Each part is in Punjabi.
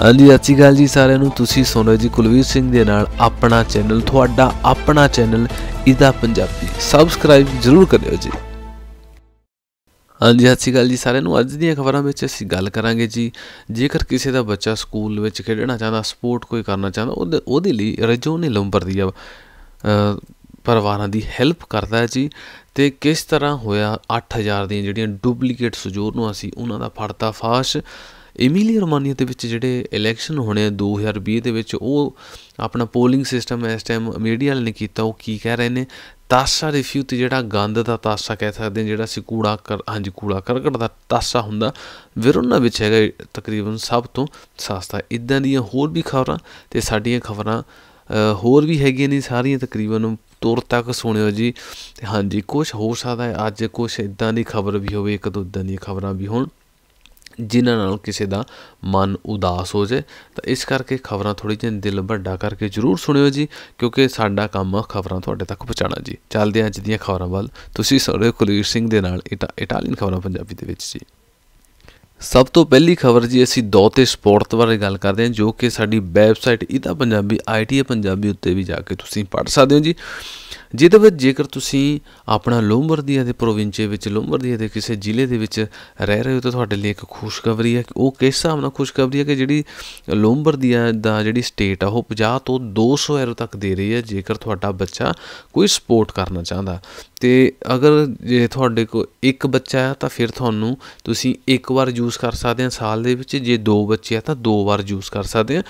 ਹਾਂਜੀ ਸਤਿ ਸ਼੍ਰੀ ਅਕਾਲ ਜੀ ਸਾਰਿਆਂ ਨੂੰ ਤੁਸੀਂ ਸੁਣ ਰਹੇ ਜੀ ਕੁਲਵੀਰ ਸਿੰਘ ਦੇ ਨਾਲ ਆਪਣਾ ਚੈਨਲ ਤੁਹਾਡਾ ਆਪਣਾ ਚੈਨਲ ਇਹਦਾ ਪੰਜਾਬੀ ਸਬਸਕ੍ਰਾਈਬ ਜ਼ਰੂਰ ਕਰਿਓ ਜੀ ਹਾਂਜੀ ਸਤਿ ਸ਼੍ਰੀ ਅਕਾਲ ਜੀ ਸਾਰਿਆਂ ਨੂੰ ਅੱਜ ਦੀਆਂ ਖਬਰਾਂ ਵਿੱਚ ਅਸੀਂ ਗੱਲ ਕਰਾਂਗੇ ਜੀ ਜੇਕਰ ਕਿਸੇ ਦਾ ਬੱਚਾ ਸਕੂਲ ਵਿੱਚ ਖੇਡਣਾ ਚਾਹੁੰਦਾ ਸਪੋਰਟ ਕੋਈ ਕਰਨਾ ਚਾਹੁੰਦਾ ਉਹਦੇ ਲਈ ਰਜੋ ਨੇ ਲੰਬਰ ਦੀ ਪਰਵਾਰਾਂ ਦੀ ਹੈਲਪ ਕਰਦਾ ਹੈ ਜੀ ਤੇ ਕਿਸ ਤਰ੍ਹਾਂ ਹੋਇਆ 8000 ਦੀਆਂ ਜਿਹੜੀਆਂ ਡੁਪਲੀਕੇਟ ਸਜੋਰ ਨੂੰ ਅਸੀਂ ਉਹਨਾਂ ਦਾ ਫੜਤਾ ਫਾਸ਼ ਇਮੀਲੀ ਰੋਮਾਨੀਆ ਦੇ ਵਿੱਚ ਜਿਹੜੇ ਇਲੈਕਸ਼ਨ ਹੋਣੇ 2020 ਦੇ ਵਿੱਚ ਉਹ ਆਪਣਾ ਪੋਲਿੰਗ ਸਿਸਟਮ ਇਸ ਟਾਈਮ ਮੀਡੀਆ ਨੇ ਕੀਤਾ ਉਹ ਕੀ ਕਹਿ ਰਹੇ ਨੇ ਤਾਸਾ ਰਿਫਿਊ ਤੇ ਜਿਹੜਾ ਗੰਦ ਦਾ ਤਾਸਾ ਕਹਿ ਸਕਦੇ ਜਿਹੜਾ ਸੀ ਕੂੜਾ ਕਰ ਹਾਂਜੀ ਕੂੜਾ ਕਰਕਟ ਦਾ ਤਾਸਾ ਹੁੰਦਾ ਵਿਰੋਨਾ ਵਿੱਚ ਹੈਗਾ ਤਕਰੀਬਨ ਸਭ ਤੋਂ ਸਸਤਾ ਇਦਾਂ ਦੀਆਂ ਹੋਰ ਵੀ ਖਬਰਾਂ ਤੇ ਸਾਡੀਆਂ ਖਬਰਾਂ ਹੋਰ ਵੀ ਹੈਗੀਆਂ ਨੇ ਸਾਰੀਆਂ ਤਕਰੀਬਨ ਤੁਰ ਤੱਕ ਸੁਣਿਓ ਜੀ ਤੇ ਹਾਂਜੀ ਕੁਝ ਹੋ ਸਕਦਾ ਹੈ ਅੱਜ ਕੁਝ ਇਦਾਂ ਦੀ ਖਬਰ ਵੀ ਹੋਵੇ ਇੱਕ ਦੋ ਇਦਾਂ ਦੀਆਂ ਖਬਰਾਂ ਵੀ ਹੋਣ ਜਿਨ੍ਹਾਂ ਨਾਲ ਕਿਸੇ ਦਾ ਮਨ ਉਦਾਸ ਹੋ ਜਾਏ ਤਾਂ ਇਸ ਕਰਕੇ ਖਬਰਾਂ ਥੋੜੀ ਜਿਹੀ ਦਿਲ ਵੱਡਾ ਕਰਕੇ ਜਰੂਰ ਸੁਣਿਓ ਜੀ ਕਿਉਂਕਿ ਸਾਡਾ ਕੰਮ ਖਬਰਾਂ ਤੁਹਾਡੇ ਤੱਕ ਪਹੁੰਚਾਉਣਾ ਜੀ ਚੱਲਦੇ ਅੱਜ ਦੀਆਂ ਖਬਰਾਂ ਵੱਲ ਤੁਸੀਂ ਸਾਰੇ ਕੁਲਵੀਰ ਸਿੰਘ ਦੇ ਨਾਲ ਇਟਾਲੀਅਨ ਖਬਰਾਂ ਪੰਜਾਬੀ ਦੇ ਵਿੱਚ ਜੀ ਸਭ ਤੋਂ ਪਹਿਲੀ ਖਬਰ ਜੀ ਅਸੀਂ ਦੋਤੇ ਸਪੋਰਟ ਬਾਰੇ ਗੱਲ ਕਰਦੇ ਹਾਂ ਜੋ ਕਿ ਸਾਡੀ ਵੈਬਸਾਈਟ ਇਹਦਾ ਪੰਜਾਬੀ ਆਈਟੀਏ ਪੰਜਾਬੀ ਉੱਤੇ ਵੀ ਜਾ ਕੇ ਤੁਸੀਂ ਪੜ੍ਹ ਸਕਦੇ ਹੋ ਜੀ ਜਿਹਦੇ ਵਿੱਚ ਜੇਕਰ ਤੁਸੀਂ ਆਪਣਾ ਲੋਮਬਰਦੀਆ ਦੇ ਪ੍ਰੋਵਿੰਸੇ ਵਿੱਚ ਲੋਮਬਰਦੀਆ ਦੇ ਕਿਸੇ ਜ਼ਿਲ੍ਹੇ ਦੇ ਵਿੱਚ ਰਹਿ ਰਹੇ ਹੋ ਤਾਂ ਤੁਹਾਡੇ ਲਈ ਇੱਕ ਖੁਸ਼ਖਬਰੀ ਹੈ ਕਿ ਉਹ ਕਿਸ ਹਿਸਾਬ ਨਾਲ ਖੁਸ਼ਖਬਰੀ ਹੈ ਕਿ ਜਿਹੜੀ ਲੋਮਬਰਦੀਆ ਦਾ ਜਿਹੜੀ ਸਟੇਟ ਆ ਉਹ 50 ਤੋਂ 200 ਐਰੋ ਤੱਕ ਦੇ ਰਹੀ ਹੈ ਜੇਕਰ ਤੁਹਾਡਾ ਬੱਚਾ ਕੋਈ ਸਪੋਰਟ ਕਰਨਾ ਚਾਹੁੰਦਾ ਤੇ ਅਗਰ ਜੇ ਤੁਹਾਡੇ ਕੋਲ ਇੱਕ ਬੱਚਾ ਹੈ ਤਾਂ ਫਿਰ ਤੁਹਾਨੂੰ ਤੁਸੀਂ ਇੱਕ ਵਾਰ ਯੂਜ਼ ਕਰ ਸਕਦੇ ਆ ਸਾਲ ਦੇ ਵਿੱਚ ਜੇ ਦੋ ਬੱਚੇ ਆ ਤਾਂ ਦੋ ਵਾਰ ਯੂਜ਼ ਕਰ ਸਕਦੇ ਆ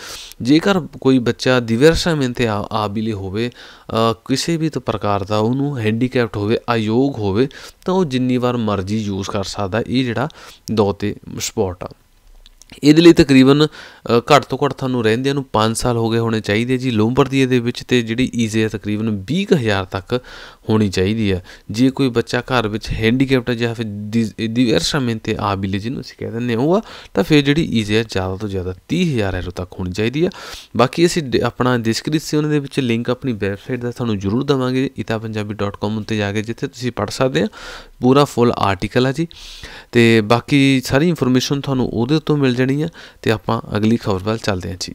ਜੇਕਰ ਕੋਈ ਬੱਚਾ ਦਿਵਰਸਾ ਮੈਂ ਤੇ ਆਬਿਲੇ ਹੋਵੇ ਕਿਸੇ ਵੀ ਪ੍ਰਕਾਰ ਦਾ ਉਹਨੂੰ ਹੈਂਡੀਕੈਪਟ ਹੋਵੇ ਅਯੋਗ ਹੋਵੇ ਤਾਂ ਉਹ ਜਿੰਨੀ ਵਾਰ ਮਰਜ਼ੀ ਯੂਜ਼ ਕਰ ਸਕਦਾ ਇਹ ਜਿਹੜਾ ਦੋ ਤੇ ਆ ਇਹਦੇ ਲਈ ਤਕਰੀਬਨ ਘੱਟ ਤੋਂ ਘੱਟ ਤੁਹਾਨੂੰ ਰਹਿੰਦਿਆਂ ਨੂੰ 5 ਸਾਲ ਹੋ ਗਏ ਹੋਣੇ ਚਾਹੀਦੇ ਜੀ ਲੋਂਬਰਦੀਏ ਦੇ ਵਿੱਚ ਤੇ ਜਿਹੜੀ ਈਜ਼ੀ ਹੈ ਤਕਰੀਬਨ 20000 ਤੱਕ ਹੋਣੀ ਚਾਹੀਦੀ ਹੈ ਜੇ ਕੋਈ ਬੱਚਾ ਘਰ ਵਿੱਚ ਹੈਂਡੀਕੈਪਟ ਜਾਂ ਫਿਰ ਦਿਵਰਸ਼ਮੈਂ ਤੇ ਆਬਿਲੇ ਜਿਹਨੂੰ ਅਸੀਂ ਕਹਿੰਦੇ ਨੇ ਉਹ ਆ ਤਾਂ ਫਿਰ ਜਿਹੜੀ ਈਜ਼ੀ ਹੈ ਜ਼ਿਆਦਾ ਤੋਂ ਜ਼ਿਆਦਾ 30000 ਰੁਪਏ ਤੱਕ ਹੋਣੀ ਚਾਹੀਦੀ ਆ ਬਾਕੀ ਅਸੀਂ ਆਪਣਾ ਡਿਸਕ੍ਰਿਪਸ਼ਨ ਦੇ ਵਿੱਚ ਲਿੰਕ ਆਪਣੀ ਵੈਬਸਾਈਟ ਦਾ ਤੁਹਾਨੂੰ ਜ਼ਰੂਰ ਦਵਾਂਗੇ itapunjabi.com ਉੱਤੇ ਜਾ ਕੇ ਜਿੱਥੇ ਤੁਸੀਂ ਪੜ੍ਹ ਸਕਦੇ ਆ ਪੂਰਾ ਫੁੱਲ ਆਰਟੀਕਲ ਆ ਜੀ ਤੇ ਬਾਕੀ ਸਾਰੀ ਇਨਫੋਰਮੇਸ਼ਨ ਤੁਹਾਨੂੰ ਉਹਦੇ ਤੋਂ ਮਿਲ ਜਾਣੀ ਆ ਤੇ ਆਪਾਂ ਅਗਲੀ ਅਗਲੀ ਖਬਰ ਵੱਲ ਚੱਲਦੇ ਹਾਂ ਜੀ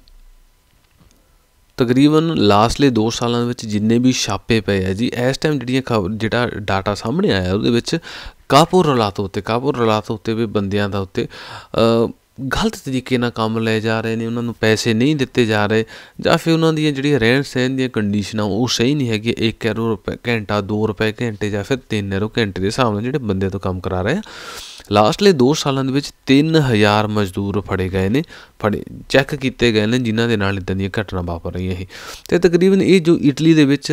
ਤਕਰੀਬਨ ਲਾਸਟਲੇ 2 ਸਾਲਾਂ ਦੇ ਵਿੱਚ ਜਿੰਨੇ ਵੀ ਛਾਪੇ ਪਏ ਆ ਜੀ ਇਸ ਟਾਈਮ ਜਿਹੜੀਆਂ ਖਬਰ ਜਿਹੜਾ ਡਾਟਾ ਸਾਹਮਣੇ ਆਇਆ ਉਹਦੇ ਵਿੱਚ ਕਾਪੂਰ ਰਲਾਤ ਉੱਤੇ ਕਾਪੂਰ ਰਲਾਤ ਉੱਤੇ ਵੀ ਬੰਦਿਆਂ ਦਾ ਉੱਤੇ ਗਲਤ ਤਰੀਕੇ ਨਾਲ ਕੰਮ ਲਏ ਜਾ ਰਹੇ ਨੇ ਉਹਨਾਂ ਨੂੰ ਪੈਸੇ ਨਹੀਂ ਦਿੱਤੇ ਜਾ ਰਹੇ ਜਾਂ ਫਿਰ ਉਹਨਾਂ ਦੀਆਂ ਜਿਹੜੀਆਂ ਰਹਿਣ ਸਹਿਣ ਦੀਆਂ ਕੰਡੀਸ਼ਨਾਂ ਉਹ ਸਹੀ ਨਹੀਂ ਹੈਗੀ 1 ਕਰੋੜ ਰੁਪਏ ਘੰਟਾ 2 ਰੁਪਏ ਘੰਟੇ ਜਾਂ ਫਿਰ 3 ਰੁਪਏ ਘੰਟੇ ਦੇ ਹਿਸਾਬ ਨਾਲ ਜਿਹੜੇ ਬੰਦੇ ਤੋਂ ਕੰਮ ਕਰਾ ਰਹੇ ਆ ਲਾਸਟਲੇ 2 ਸਾਲਾਂ ਦੇ ਵਿੱਚ 3000 ਮਜ਼ਦੂਰ ਫੜੇ ਗਏ ਨੇ ਫੜੇ ਚੈੱਕ ਕੀਤੇ ਗਏ ਨੇ ਜਿਨ੍ਹਾਂ ਦੇ ਨਾਲ ਇਦਾਂ ਦੀਆਂ ਘਟਨਾ ਵਾਪਰ ਰਹੀਆਂ ਇਹ ਤੇ ਤਕਰੀਬਨ ਇਹ ਜੋ ਇਟਲੀ ਦੇ ਵਿੱਚ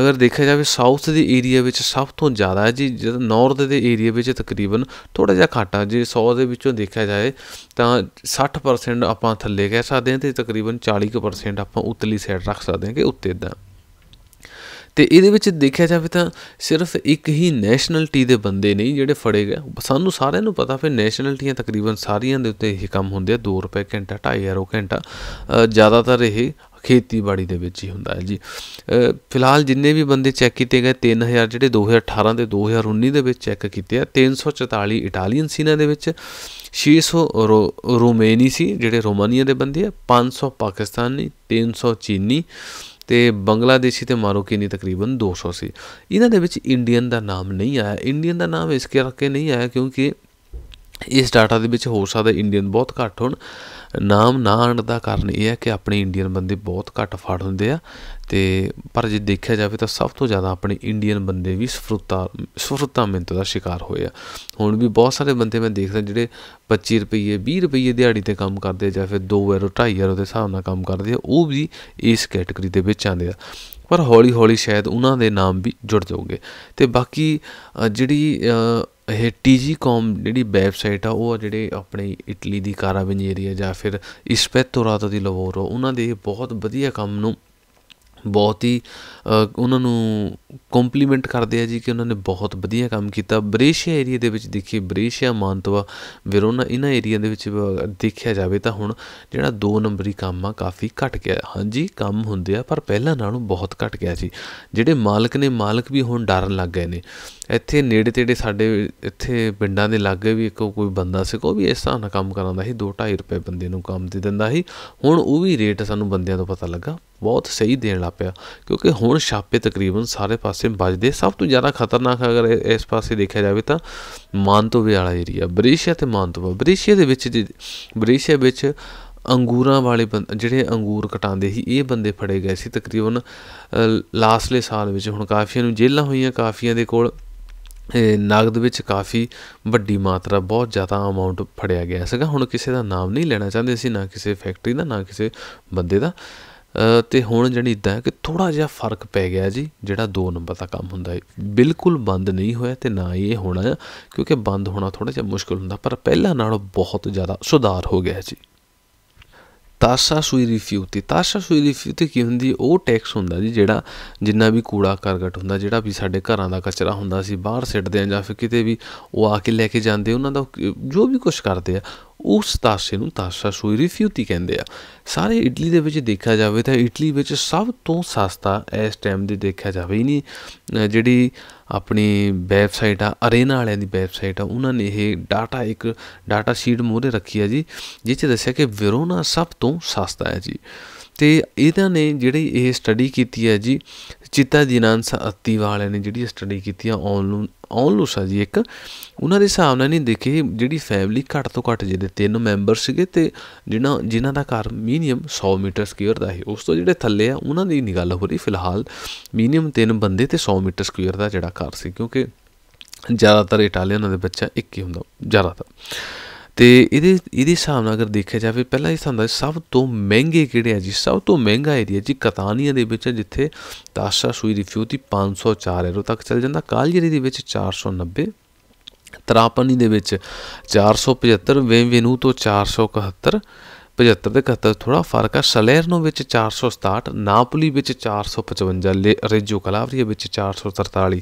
ਅਗਰ ਦੇਖਿਆ ਜਾਵੇ ਸਾਊਥ ਦੇ ਏਰੀਆ ਵਿੱਚ ਸਭ ਤੋਂ ਜ਼ਿਆਦਾ ਹੈ ਜੀ ਜਦ ਨਾਰਥ ਦੇ ਏਰੀਆ ਵਿੱਚ ਤਕਰੀਬਨ ਥੋੜਾ ਜਿਹਾ ਘਾਟਾ ਜੇ 100 ਦੇ ਵਿੱਚੋਂ ਦੇਖਿਆ ਜਾਏ ਤਾਂ 60% ਆਪਾਂ ਥੱਲੇ ਕਹਿ ਸਕਦੇ ਹਾਂ ਤੇ ਤਕਰੀਬਨ 40% ਆਪਾਂ ਉਤਲੀ ਸਾਈਡ ਰੱਖ ਸਕਦੇ ਹਾਂ ਕਿ ਉੱਤੇ ਦਾ ਤੇ ਇਹਦੇ ਵਿੱਚ ਦੇਖਿਆ ਜਾਵੇ ਤਾਂ ਸਿਰਫ ਇੱਕ ਹੀ ਨੈਸ਼ਨਲਟੀ ਦੇ ਬੰਦੇ ਨਹੀਂ ਜਿਹੜੇ ਫੜੇ ਗਏ ਸਾਨੂੰ ਸਾਰਿਆਂ ਨੂੰ ਪਤਾ ਫਿਰ ਨੈਸ਼ਨਲਟੀਆਂ ਤਕਰੀਬਨ ਸਾਰੀਆਂ ਦੇ ਉੱਤੇ ਇਹ ਕੰਮ ਹੁੰਦੇ ਆ 2 ਰੁਪਏ ਘੰਟਾ 2.5 ਯੂਰੋ ਘੰਟਾ ਜ਼ਿਆਦਾਤਰ ਇਹ ਖੇਤੀਬਾੜੀ ਦੇ ਵਿੱਚ ਹੀ ਹੁੰਦਾ ਹੈ ਜੀ ਫਿਲਹਾਲ ਜਿੰਨੇ ਵੀ ਬੰਦੇ ਚੈੱਕ ਕੀਤੇ ਗਏ 3000 ਜਿਹੜੇ 2018 ਤੇ 2019 ਦੇ ਵਿੱਚ ਚੈੱਕ ਕੀਤੇ ਆ 344 ਇਟਾਲੀਅਨ ਸੀ ਇਹਨਾਂ ਦੇ ਵਿੱਚ 600 ਰੋਮੇਨੀ ਸੀ ਜਿਹੜੇ ਰੋਮਾਨੀਆ ਦੇ ਬੰਦੇ ਆ 500 ਪਾਕਿਸਤਾਨੀ 300 ਚੀਨੀ ਤੇ ਬੰਗਲਾਦੇਸ਼ੀ ਤੇ ਮਾਰੋਕੀਨੀ ਤਕਰੀਬਨ 200 ਸੀ ਇਹਨਾਂ ਦੇ ਵਿੱਚ ਇੰਡੀਅਨ ਦਾ ਨਾਮ ਨਹੀਂ ਆਇਆ ਇੰਡੀਅਨ ਦਾ ਨਾਮ ਇਸ ਕਰਕੇ ਨਹੀਂ ਆਇਆ ਕਿਉਂਕਿ ਇਸ ਡਾਟਾ ਦੇ ਵਿੱਚ ਹੋ ਸਕਦਾ ਇੰਡੀਅਨ ਬਹੁਤ ਘੱਟ ਹੋਣ ਨਾਮ ਨਾ ਆਣ ਦਾ ਕਾਰਨ ਇਹ ਹੈ ਕਿ ਆਪਣੇ ਇੰਡੀਅਨ ਬੰਦੇ ਬਹੁਤ ਘੱਟ ਫੜ ਹੁੰਦੇ ਆ ਤੇ ਪਰ ਜੇ ਦੇਖਿਆ ਜਾਵੇ ਤਾਂ ਸਭ ਤੋਂ ਜ਼ਿਆਦਾ ਆਪਣੇ ਇੰਡੀਅਨ ਬੰਦੇ ਵੀ ਸਫਰਤਾ ਸਫਰਤਾ ਮਿੰਤ ਦਾ ਸ਼ਿਕਾਰ ਹੋਏ ਆ ਹੁਣ ਵੀ ਬਹੁਤ ਸਾਰੇ ਬੰਦੇ ਮੈਂ ਦੇਖਦਾ ਜਿਹੜੇ 25 ਰੁਪਏ 20 ਰੁਪਏ ਦਿਹਾੜੀ ਤੇ ਕੰਮ ਕਰਦੇ ਜਾਂ ਫਿਰ 2 ਯੂਰੋ 2.5 ਯੂਰੋ ਦੇ ਹਿਸਾਬ ਨਾਲ ਕੰਮ ਕਰਦੇ ਆ ਉਹ ਵੀ ਇਸ ਕੈਟਾਗਰੀ ਦੇ ਵਿੱਚ ਆਉਂਦੇ ਆ ਪਰ ਹੌਲੀ ਹੌਲੀ ਸ਼ਾਇਦ ਉਹਨਾਂ ਦੇ ਨਾਮ ਵੀ ਜੁੜ ਜਾਓਗੇ ਤੇ ਬਾਕੀ ਜਿਹੜੀ ਇਹ tgcom ਜਿਹੜੀ ਵੈਬਸਾਈਟ ਆ ਉਹ ਜਿਹੜੇ ਆਪਣੇ ਇਟਲੀ ਦੀ ਕਾਰਾਬਿਨੀਏਰੀਆ ਜਾਂ ਫਿਰ ਇਸਪੈਤੋਰਾਤੋ ਦੀ ਲਵੋਰੋ ਉਹਨਾਂ ਦੇ ਬਹੁਤ ਵਧੀਆ ਕੰਮ ਨੂੰ ਬਹੁਤ ਹੀ ਉਹਨਾਂ ਨੂੰ ਕੰਪਲੀਮੈਂਟ ਕਰਦੇ ਆ ਜੀ ਕਿ ਉਹਨਾਂ ਨੇ ਬਹੁਤ ਵਧੀਆ ਕੰਮ ਕੀਤਾ ਬਰੇਸ਼ੀਆ ਏਰੀਆ ਦੇ ਵਿੱਚ ਦੇਖੀ ਬਰੇਸ਼ੀਆ ਮਾਨਤਵਾ ਵਿਰੋਨਾ ਇਹਨਾਂ ਏਰੀਆ ਦੇ ਵਿੱਚ ਦੇਖਿਆ ਜਾਵੇ ਤਾਂ ਹੁਣ ਜਿਹੜਾ 2 ਨੰਬਰੀ ਕੰਮ ਆ ਕਾਫੀ ਘਟ ਗਿਆ ਹਾਂਜੀ ਕੰਮ ਹੁੰਦੇ ਆ ਪਰ ਪਹਿਲਾਂ ਨਾਲੋਂ ਬਹੁਤ ਘਟ ਗਿਆ ਜੀ ਜਿਹੜੇ ਮਾਲਕ ਨੇ ਮਾਲਕ ਵੀ ਹੁਣ ਡਰਨ ਲੱਗ ਗਏ ਨੇ ਇੱਥੇ ਨੇੜੇ ਤੇੜੇ ਸਾਡੇ ਇੱਥੇ ਪਿੰਡਾਂ ਦੇ ਲਾਗੇ ਵੀ ਇੱਕ ਕੋਈ ਬੰਦਾ ਸੀ ਕੋ ਵੀ ਇਸ ਤਰ੍ਹਾਂ ਦਾ ਕੰਮ ਕਰਾਉਂਦਾ ਸੀ 2-2.5 ਰੁਪਏ ਬੰਦੇ ਨੂੰ ਕੰਮ ਦੇ ਦਿੰਦਾ ਸੀ ਹੁਣ ਉਹ ਵੀ ਰੇਟ ਸਾਨੂੰ ਬੰਦਿਆਂ ਤੋਂ ਪਤਾ ਲੱਗਾ ਬਹੁਤ ਸਹੀ ਦੇਣ ਲੱਪਿਆ ਕਿਉਂਕਿ ਹੁਣ ਹੁਣ ਛਾਪੇ ਤਕਰੀਬਨ ਸਾਰੇ ਪਾਸੇ ਵੱਜਦੇ ਸਭ ਤੋਂ ਜ਼ਿਆਦਾ ਖਤਰਨਾਕ ਅਗਰ ਇਸ ਪਾਸੇ ਦੇਖਿਆ ਜਾਵੇ ਤਾਂ ਮਾਨਤੋਵੇ ਵਾਲਾ ਏਰੀਆ ਬ੍ਰੇਸ਼ੀਆ ਤੇ ਮਾਨਤੋਵਾ ਬ੍ਰੇਸ਼ੀਆ ਦੇ ਵਿੱਚ ਬ੍ਰੇਸ਼ੀਆ ਵਿੱਚ ਅੰਗੂਰਾਂ ਵਾਲੇ ਜਿਹੜੇ ਅੰਗੂਰ ਕਟਾਉਂਦੇ ਸੀ ਇਹ ਬੰਦੇ ਫੜੇ ਗਏ ਸੀ ਤਕਰੀਬਨ ਲਾਸਟਲੇ ਸਾਲ ਵਿੱਚ ਹੁਣ ਕਾਫੀਆਂ ਨੂੰ ਜੇਲ੍ਹਾਂ ਹੋਈਆਂ ਕਾਫੀਆਂ ਦੇ ਕੋਲ ਨਗਦ ਵਿੱਚ ਕਾਫੀ ਵੱਡੀ ਮਾਤਰਾ ਬਹੁਤ ਜ਼ਿਆਦਾ ਅਮਾਉਂਟ ਫੜਿਆ ਗਿਆ ਸੀਗਾ ਹੁਣ ਕਿਸੇ ਦਾ ਨਾਮ ਨਹੀਂ ਲੈਣਾ ਚਾਹੁੰਦੇ ਸੀ ਨਾ ਕਿਸੇ ਫੈਕਟਰੀ ਦਾ ਨਾ ਕਿਸੇ ਬੰਦੇ ਦਾ ਤੇ ਹੁਣ ਜਿਹੜੀ ਇਦਾਂ ਕਿ ਥੋੜਾ ਜਿਹਾ ਫਰਕ ਪੈ ਗਿਆ ਜੀ ਜਿਹੜਾ 2 ਨੰਬਰ ਦਾ ਕੰਮ ਹੁੰਦਾ ਹੈ ਬਿਲਕੁਲ ਬੰਦ ਨਹੀਂ ਹੋਇਆ ਤੇ ਨਾ ਹੀ ਇਹ ਹੋਣਾ ਕਿਉਂਕਿ ਬੰਦ ਹੋਣਾ ਥੋੜਾ ਜਿਹਾ ਮੁਸ਼ਕਲ ਹੁੰਦਾ ਪਰ ਪਹਿਲਾਂ ਨਾਲੋਂ ਬਹੁਤ ਜ਼ਿਆਦਾ ਸੁਧਾਰ ਹੋ ਗਿਆ ਜੀ ਤਾਸ਼ਾ ਸੂਈ ਤੇ ਤਾਸ਼ਾ ਸੂਈ ਤੇ ਕੀ ਹੁੰਦੀ ਉਹ ਟੈਕਸ ਹੁੰਦਾ ਜੀ ਜਿਹੜਾ ਜਿੰਨਾ ਵੀ ਕੂੜਾ ਕਰਕਟ ਹੁੰਦਾ ਜਿਹੜਾ ਵੀ ਸਾਡੇ ਘਰਾਂ ਦਾ ਕਚਰਾ ਹੁੰਦਾ ਸੀ ਬਾਹਰ ਸਿੱਟਦੇ ਆ ਜਾਂ ਫਿਰ ਕਿਤੇ ਵੀ ਉਹ ਆ ਕੇ ਲੈ ਕੇ ਜਾਂਦੇ ਉਹਨਾਂ ਦਾ ਜੋ ਵੀ ਕੁਝ ਕਰਦੇ ਆ ਉਸ ਤਾਸ਼ੇ ਨੂੰ ਤਾਸ਼ਾ ਸੂਈ ਰਿਫਿਊਟੀ ਕਹਿੰਦੇ ਆ ਸਾਰੇ ਇਟਲੀ ਦੇ ਵਿੱਚ ਦੇਖਿਆ ਜਾਵੇ ਤਾਂ ਇਟਲੀ ਵਿੱਚ ਸਭ ਤੋਂ ਸਸਤਾ ਇਸ ਟਾਈਮ ਦੇ ਦੇਖਿਆ ਜਾਵੇ ਹੀ ਨਹੀਂ ਜਿਹੜੀ ਆਪਣੀ ਵੈਬਸਾਈਟ ਆ ਅਰੇਨਾ ਵਾਲਿਆਂ ਦੀ ਵੈਬਸਾਈਟ ਆ ਉਹਨਾਂ ਨੇ ਇਹ ਡਾਟਾ ਇੱਕ ਡਾਟਾ ਸ਼ੀਟ ਮੋਰੇ ਰੱਖੀ ਆ ਜੀ ਜਿਸ 'ਚ ਦੱਸਿਆ ਕਿ ਵਿਰੋਨਾ ਸਭ ਤੋਂ ਸਸਤਾ ਹੈ ਜੀ ਤੇ ਇਹਨਾਂ ਨੇ ਜਿਹੜੀ ਇਹ ਸਟੱਡੀ ਕੀਤੀ ਹੈ ਜੀ ਚਿਤਾ ਦਿਨਾਂਸ ਅੱਤੀ ਵਾਲਿਆਂ ਨੇ ਜਿਹੜੀ ਸਟੱਡੀ ਕੀਤੀ ਆ ਆਨਲਾਈਨ ਆਨਲੂਸ ਆ ਜੀ ਇੱਕ ਉਹਨਾਂ ਦੇ ਹਿਸਾਬ ਨਾਲ ਨਹੀਂ ਦੇਖੇ ਜਿਹੜੀ ਫੈਮਿਲੀ ਘੱਟ ਤੋਂ ਘੱਟ ਜਿਹਦੇ ਤਿੰਨ ਮੈਂਬਰ ਸੀਗੇ ਤੇ ਜਿਨ੍ਹਾਂ ਜਿਨ੍ਹਾਂ ਦਾ ਘਰ ਮਿਨੀਮਮ 100 ਮੀਟਰ ਸਕੁਅਰ ਦਾ ਹੈ ਉਸ ਤੋਂ ਜਿਹੜੇ ਥੱਲੇ ਆ ਉਹਨਾਂ ਦੀ ਨਹੀਂ ਗੱਲ ਹੋ ਰਹੀ ਫਿਲਹਾਲ ਮਿਨੀਮਮ ਤਿੰਨ ਬੰਦੇ ਤੇ 100 ਮੀਟਰ ਸਕੁਅਰ ਦਾ ਜਿਹੜਾ ਘਰ ਸੀ ਕਿਉਂਕਿ ਜ਼ਿਆਦਾਤਰ ਇਟਾਲੀਅਨਾਂ ਦੇ ਬੱਚਾ ਇੱਕ ਹੀ ਹੁੰਦਾ ਜ਼ਿਆਦਾਤਰ ਤੇ ਇਹਦੇ ਇਹਦੇ ਹਿਸਾਬ ਨਾਲ ਅਗਰ ਦੇਖਿਆ ਜਾਵੇ ਪਹਿਲਾਂ ਇਹ ਸਾਨੂੰ ਸਭ ਤੋਂ ਮਹਿੰਗੇ ਕਿਹੜੇ ਆ ਜੀ ਸਭ ਤੋਂ ਮਹਿੰਗਾ ਏਰੀਆ ਜੀ ਕਤਾਨੀਆ ਦੇ ਵਿੱਚ ਜਿੱਥੇ ਤਾਸ਼ਾ ਸੂਈ ਦੀ ਦੀ 504 ਯੂਰੋ ਤੱਕ ਚੱਲ ਜਾਂਦਾ ਕਾਲਜਰੀ ਦੇ ਵਿੱਚ 490 ਤਰਾਪਨੀ ਦੇ ਵਿੱਚ 475 ਵੇਵੇਨੂ ਤੋਂ 471 75 ਤੇ 71 ਥੋੜਾ ਫਰਕ ਆ ਸਲੇਰਨੋ ਵਿੱਚ 467 ਨਾਪੋਲੀ ਵਿੱਚ 455 ਰੇਜੋ ਕਲਾਵਰੀਆ ਵਿੱਚ 443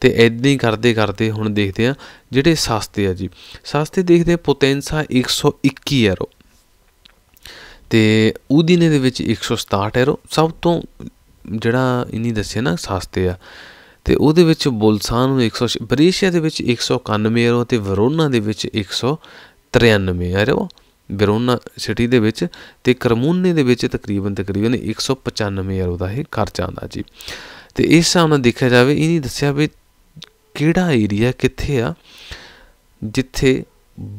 ਤੇ ਐਦਾਂ ਹੀ ਕਰਦੇ ਕਰਦੇ ਹੁਣ ਦੇਖਦੇ ਆ ਜਿਹੜੇ ਸਸਤੇ ਆ ਜੀ ਸਸਤੇ ਦੇਖਦੇ ਪੋਟੈਂਸਾ 121 ਯਰੋ ਤੇ ਉਦੀਨੇ ਦੇ ਵਿੱਚ 167 ਯਰੋ ਸਭ ਤੋਂ ਜਿਹੜਾ ਇਨੀ ਦੱਸਿਆ ਨਾ ਸਸਤੇ ਆ ਤੇ ਉਹਦੇ ਵਿੱਚ ਬੁਲਸਾਨ ਨੂੰ 100 ਬਰੀਸ਼ੀਆ ਦੇ ਵਿੱਚ 191 ਯਰੋ ਤੇ ਵਰੋਨਾ ਦੇ ਵਿੱਚ 193 ਯਰੋ ਬਿਰੋਨਾ ਸਿਟੀ ਦੇ ਵਿੱਚ ਤੇ ਕਰਮੂਨੇ ਦੇ ਵਿੱਚ ਤਕਰੀਬਨ ਤਕਰੀਬਨ 195 ਯੂਰੋ ਦਾ ਇਹ ਖਰਚਾ ਆਉਂਦਾ ਜੀ ਤੇ ਇਸ ਹਿਸਾਬ ਨਾਲ ਦੇਖਿਆ ਜਾਵੇ ਇਹ ਨਹੀਂ ਦੱਸਿਆ ਵੀ ਕਿਹੜਾ ਏਰੀਆ ਕਿੱਥੇ ਆ ਜਿੱਥੇ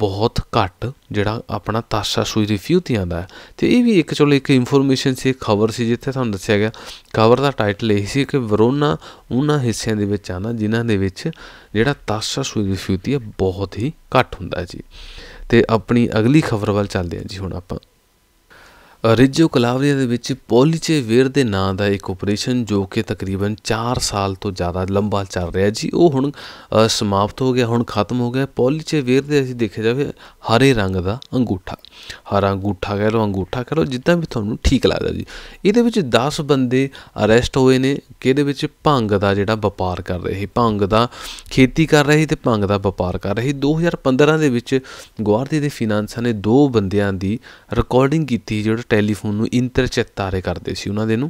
ਬਹੁਤ ਘੱਟ ਜਿਹੜਾ ਆਪਣਾ ਤਾਸ਼ਾ ਸੂਈ ਰਿਫਿਊ ਤੇ ਆਂਦਾ ਤੇ ਇਹ ਵੀ ਇੱਕ ਚਲੋ ਇੱਕ ਇਨਫੋਰਮੇਸ਼ਨ ਸੀ ਖਬਰ ਸੀ ਜਿੱਥੇ ਤੁਹਾਨੂੰ ਦੱਸਿਆ ਗਿਆ ਖਬਰ ਦਾ ਟਾਈਟਲ ਇਹ ਸੀ ਕਿ ਵਰੋਨਾ ਉਹਨਾਂ ਹਿੱਸਿਆਂ ਦੇ ਵਿੱਚ ਆਂਦਾ ਜਿਨ੍ਹਾਂ ਦੇ ਵਿੱਚ ਜਿਹੜਾ ਤਾਸ਼ਾ ਸੂਈ ਰਿਫਿਊ ਤੇ ਬਹੁਤ ਹੀ ਘੱਟ ਹੁੰਦਾ ਜੀ ਤੇ ਆਪਣੀ ਅਗਲੀ ਖਬਰ ਵੱਲ ਚੱਲਦੇ ਹਾਂ ਜੀ ਹੁਣ ਆਪਾਂ ਰਿਜੋ ਕਲਾਵਰੀਆ ਦੇ ਵਿੱਚ ਪੋਲੀਚੇ ਪੋਲੀਚੇਵੇਅਰ ਦੇ ਨਾਂ ਦਾ ਇੱਕ ਆਪਰੇਸ਼ਨ ਜੋ ਕਿ ਤਕਰੀਬਨ 4 ਸਾਲ ਤੋਂ ਜ਼ਿਆਦਾ ਲੰਬਾ ਚੱਲ ਰਿਹਾ ਜੀ ਉਹ ਹੁਣ ਸਮਾਪਤ ਹੋ ਗਿਆ ਹੁਣ ਖਤਮ ਹੋ ਗਿਆ ਪੋਲੀਚੇ ਪੋਲੀਚੇਵੇਅਰ ਦੇ ਅਸੀਂ ਦੇਖਿਆ ਜਾਵੇ ਹਰੇ ਰੰਗ ਦਾ ਅੰਗੂਠਾ ਹਰਾ ਅੰਗੂਠਾ ਕਹਿ ਅੰਗੂਠਾ ਕਹਿ ਜਿੱਦਾਂ ਵੀ ਤੁਹਾਨੂੰ ਠੀਕ ਲੱਗਦਾ ਜੀ ਇਹਦੇ ਵਿੱਚ 10 ਬੰਦੇ ਅਰੈਸਟ ਹੋਏ ਨੇ ਕਿਹਦੇ ਵਿੱਚ ਭੰਗ ਦਾ ਜਿਹੜਾ ਵਪਾਰ ਕਰ ਰਹੇ ਸੀ ਭੰਗ ਦਾ ਖੇਤੀ ਕਰ ਰਹੇ ਤੇ ਭੰਗ ਦਾ ਵਪਾਰ ਕਰ ਰਹੇ 2015 ਦੇ ਵਿੱਚ ਗੁਆਰਦੀ ਦੇ ਫਾਈਨਾਂਸਾਂ ਨੇ ਦੋ ਬੰਦਿਆਂ ਦੀ ਰਿਕਾਰਡਿੰਗ ਕੀਤੀ ਜਿਹੜਾ ਟੈਲੀਫੋਨ ਨੂੰ ਇੰਤਰ ਚਿੱਤਾਰੇ ਕਰਦੇ ਸੀ ਉਹਨਾਂ ਦੇ ਨੂੰ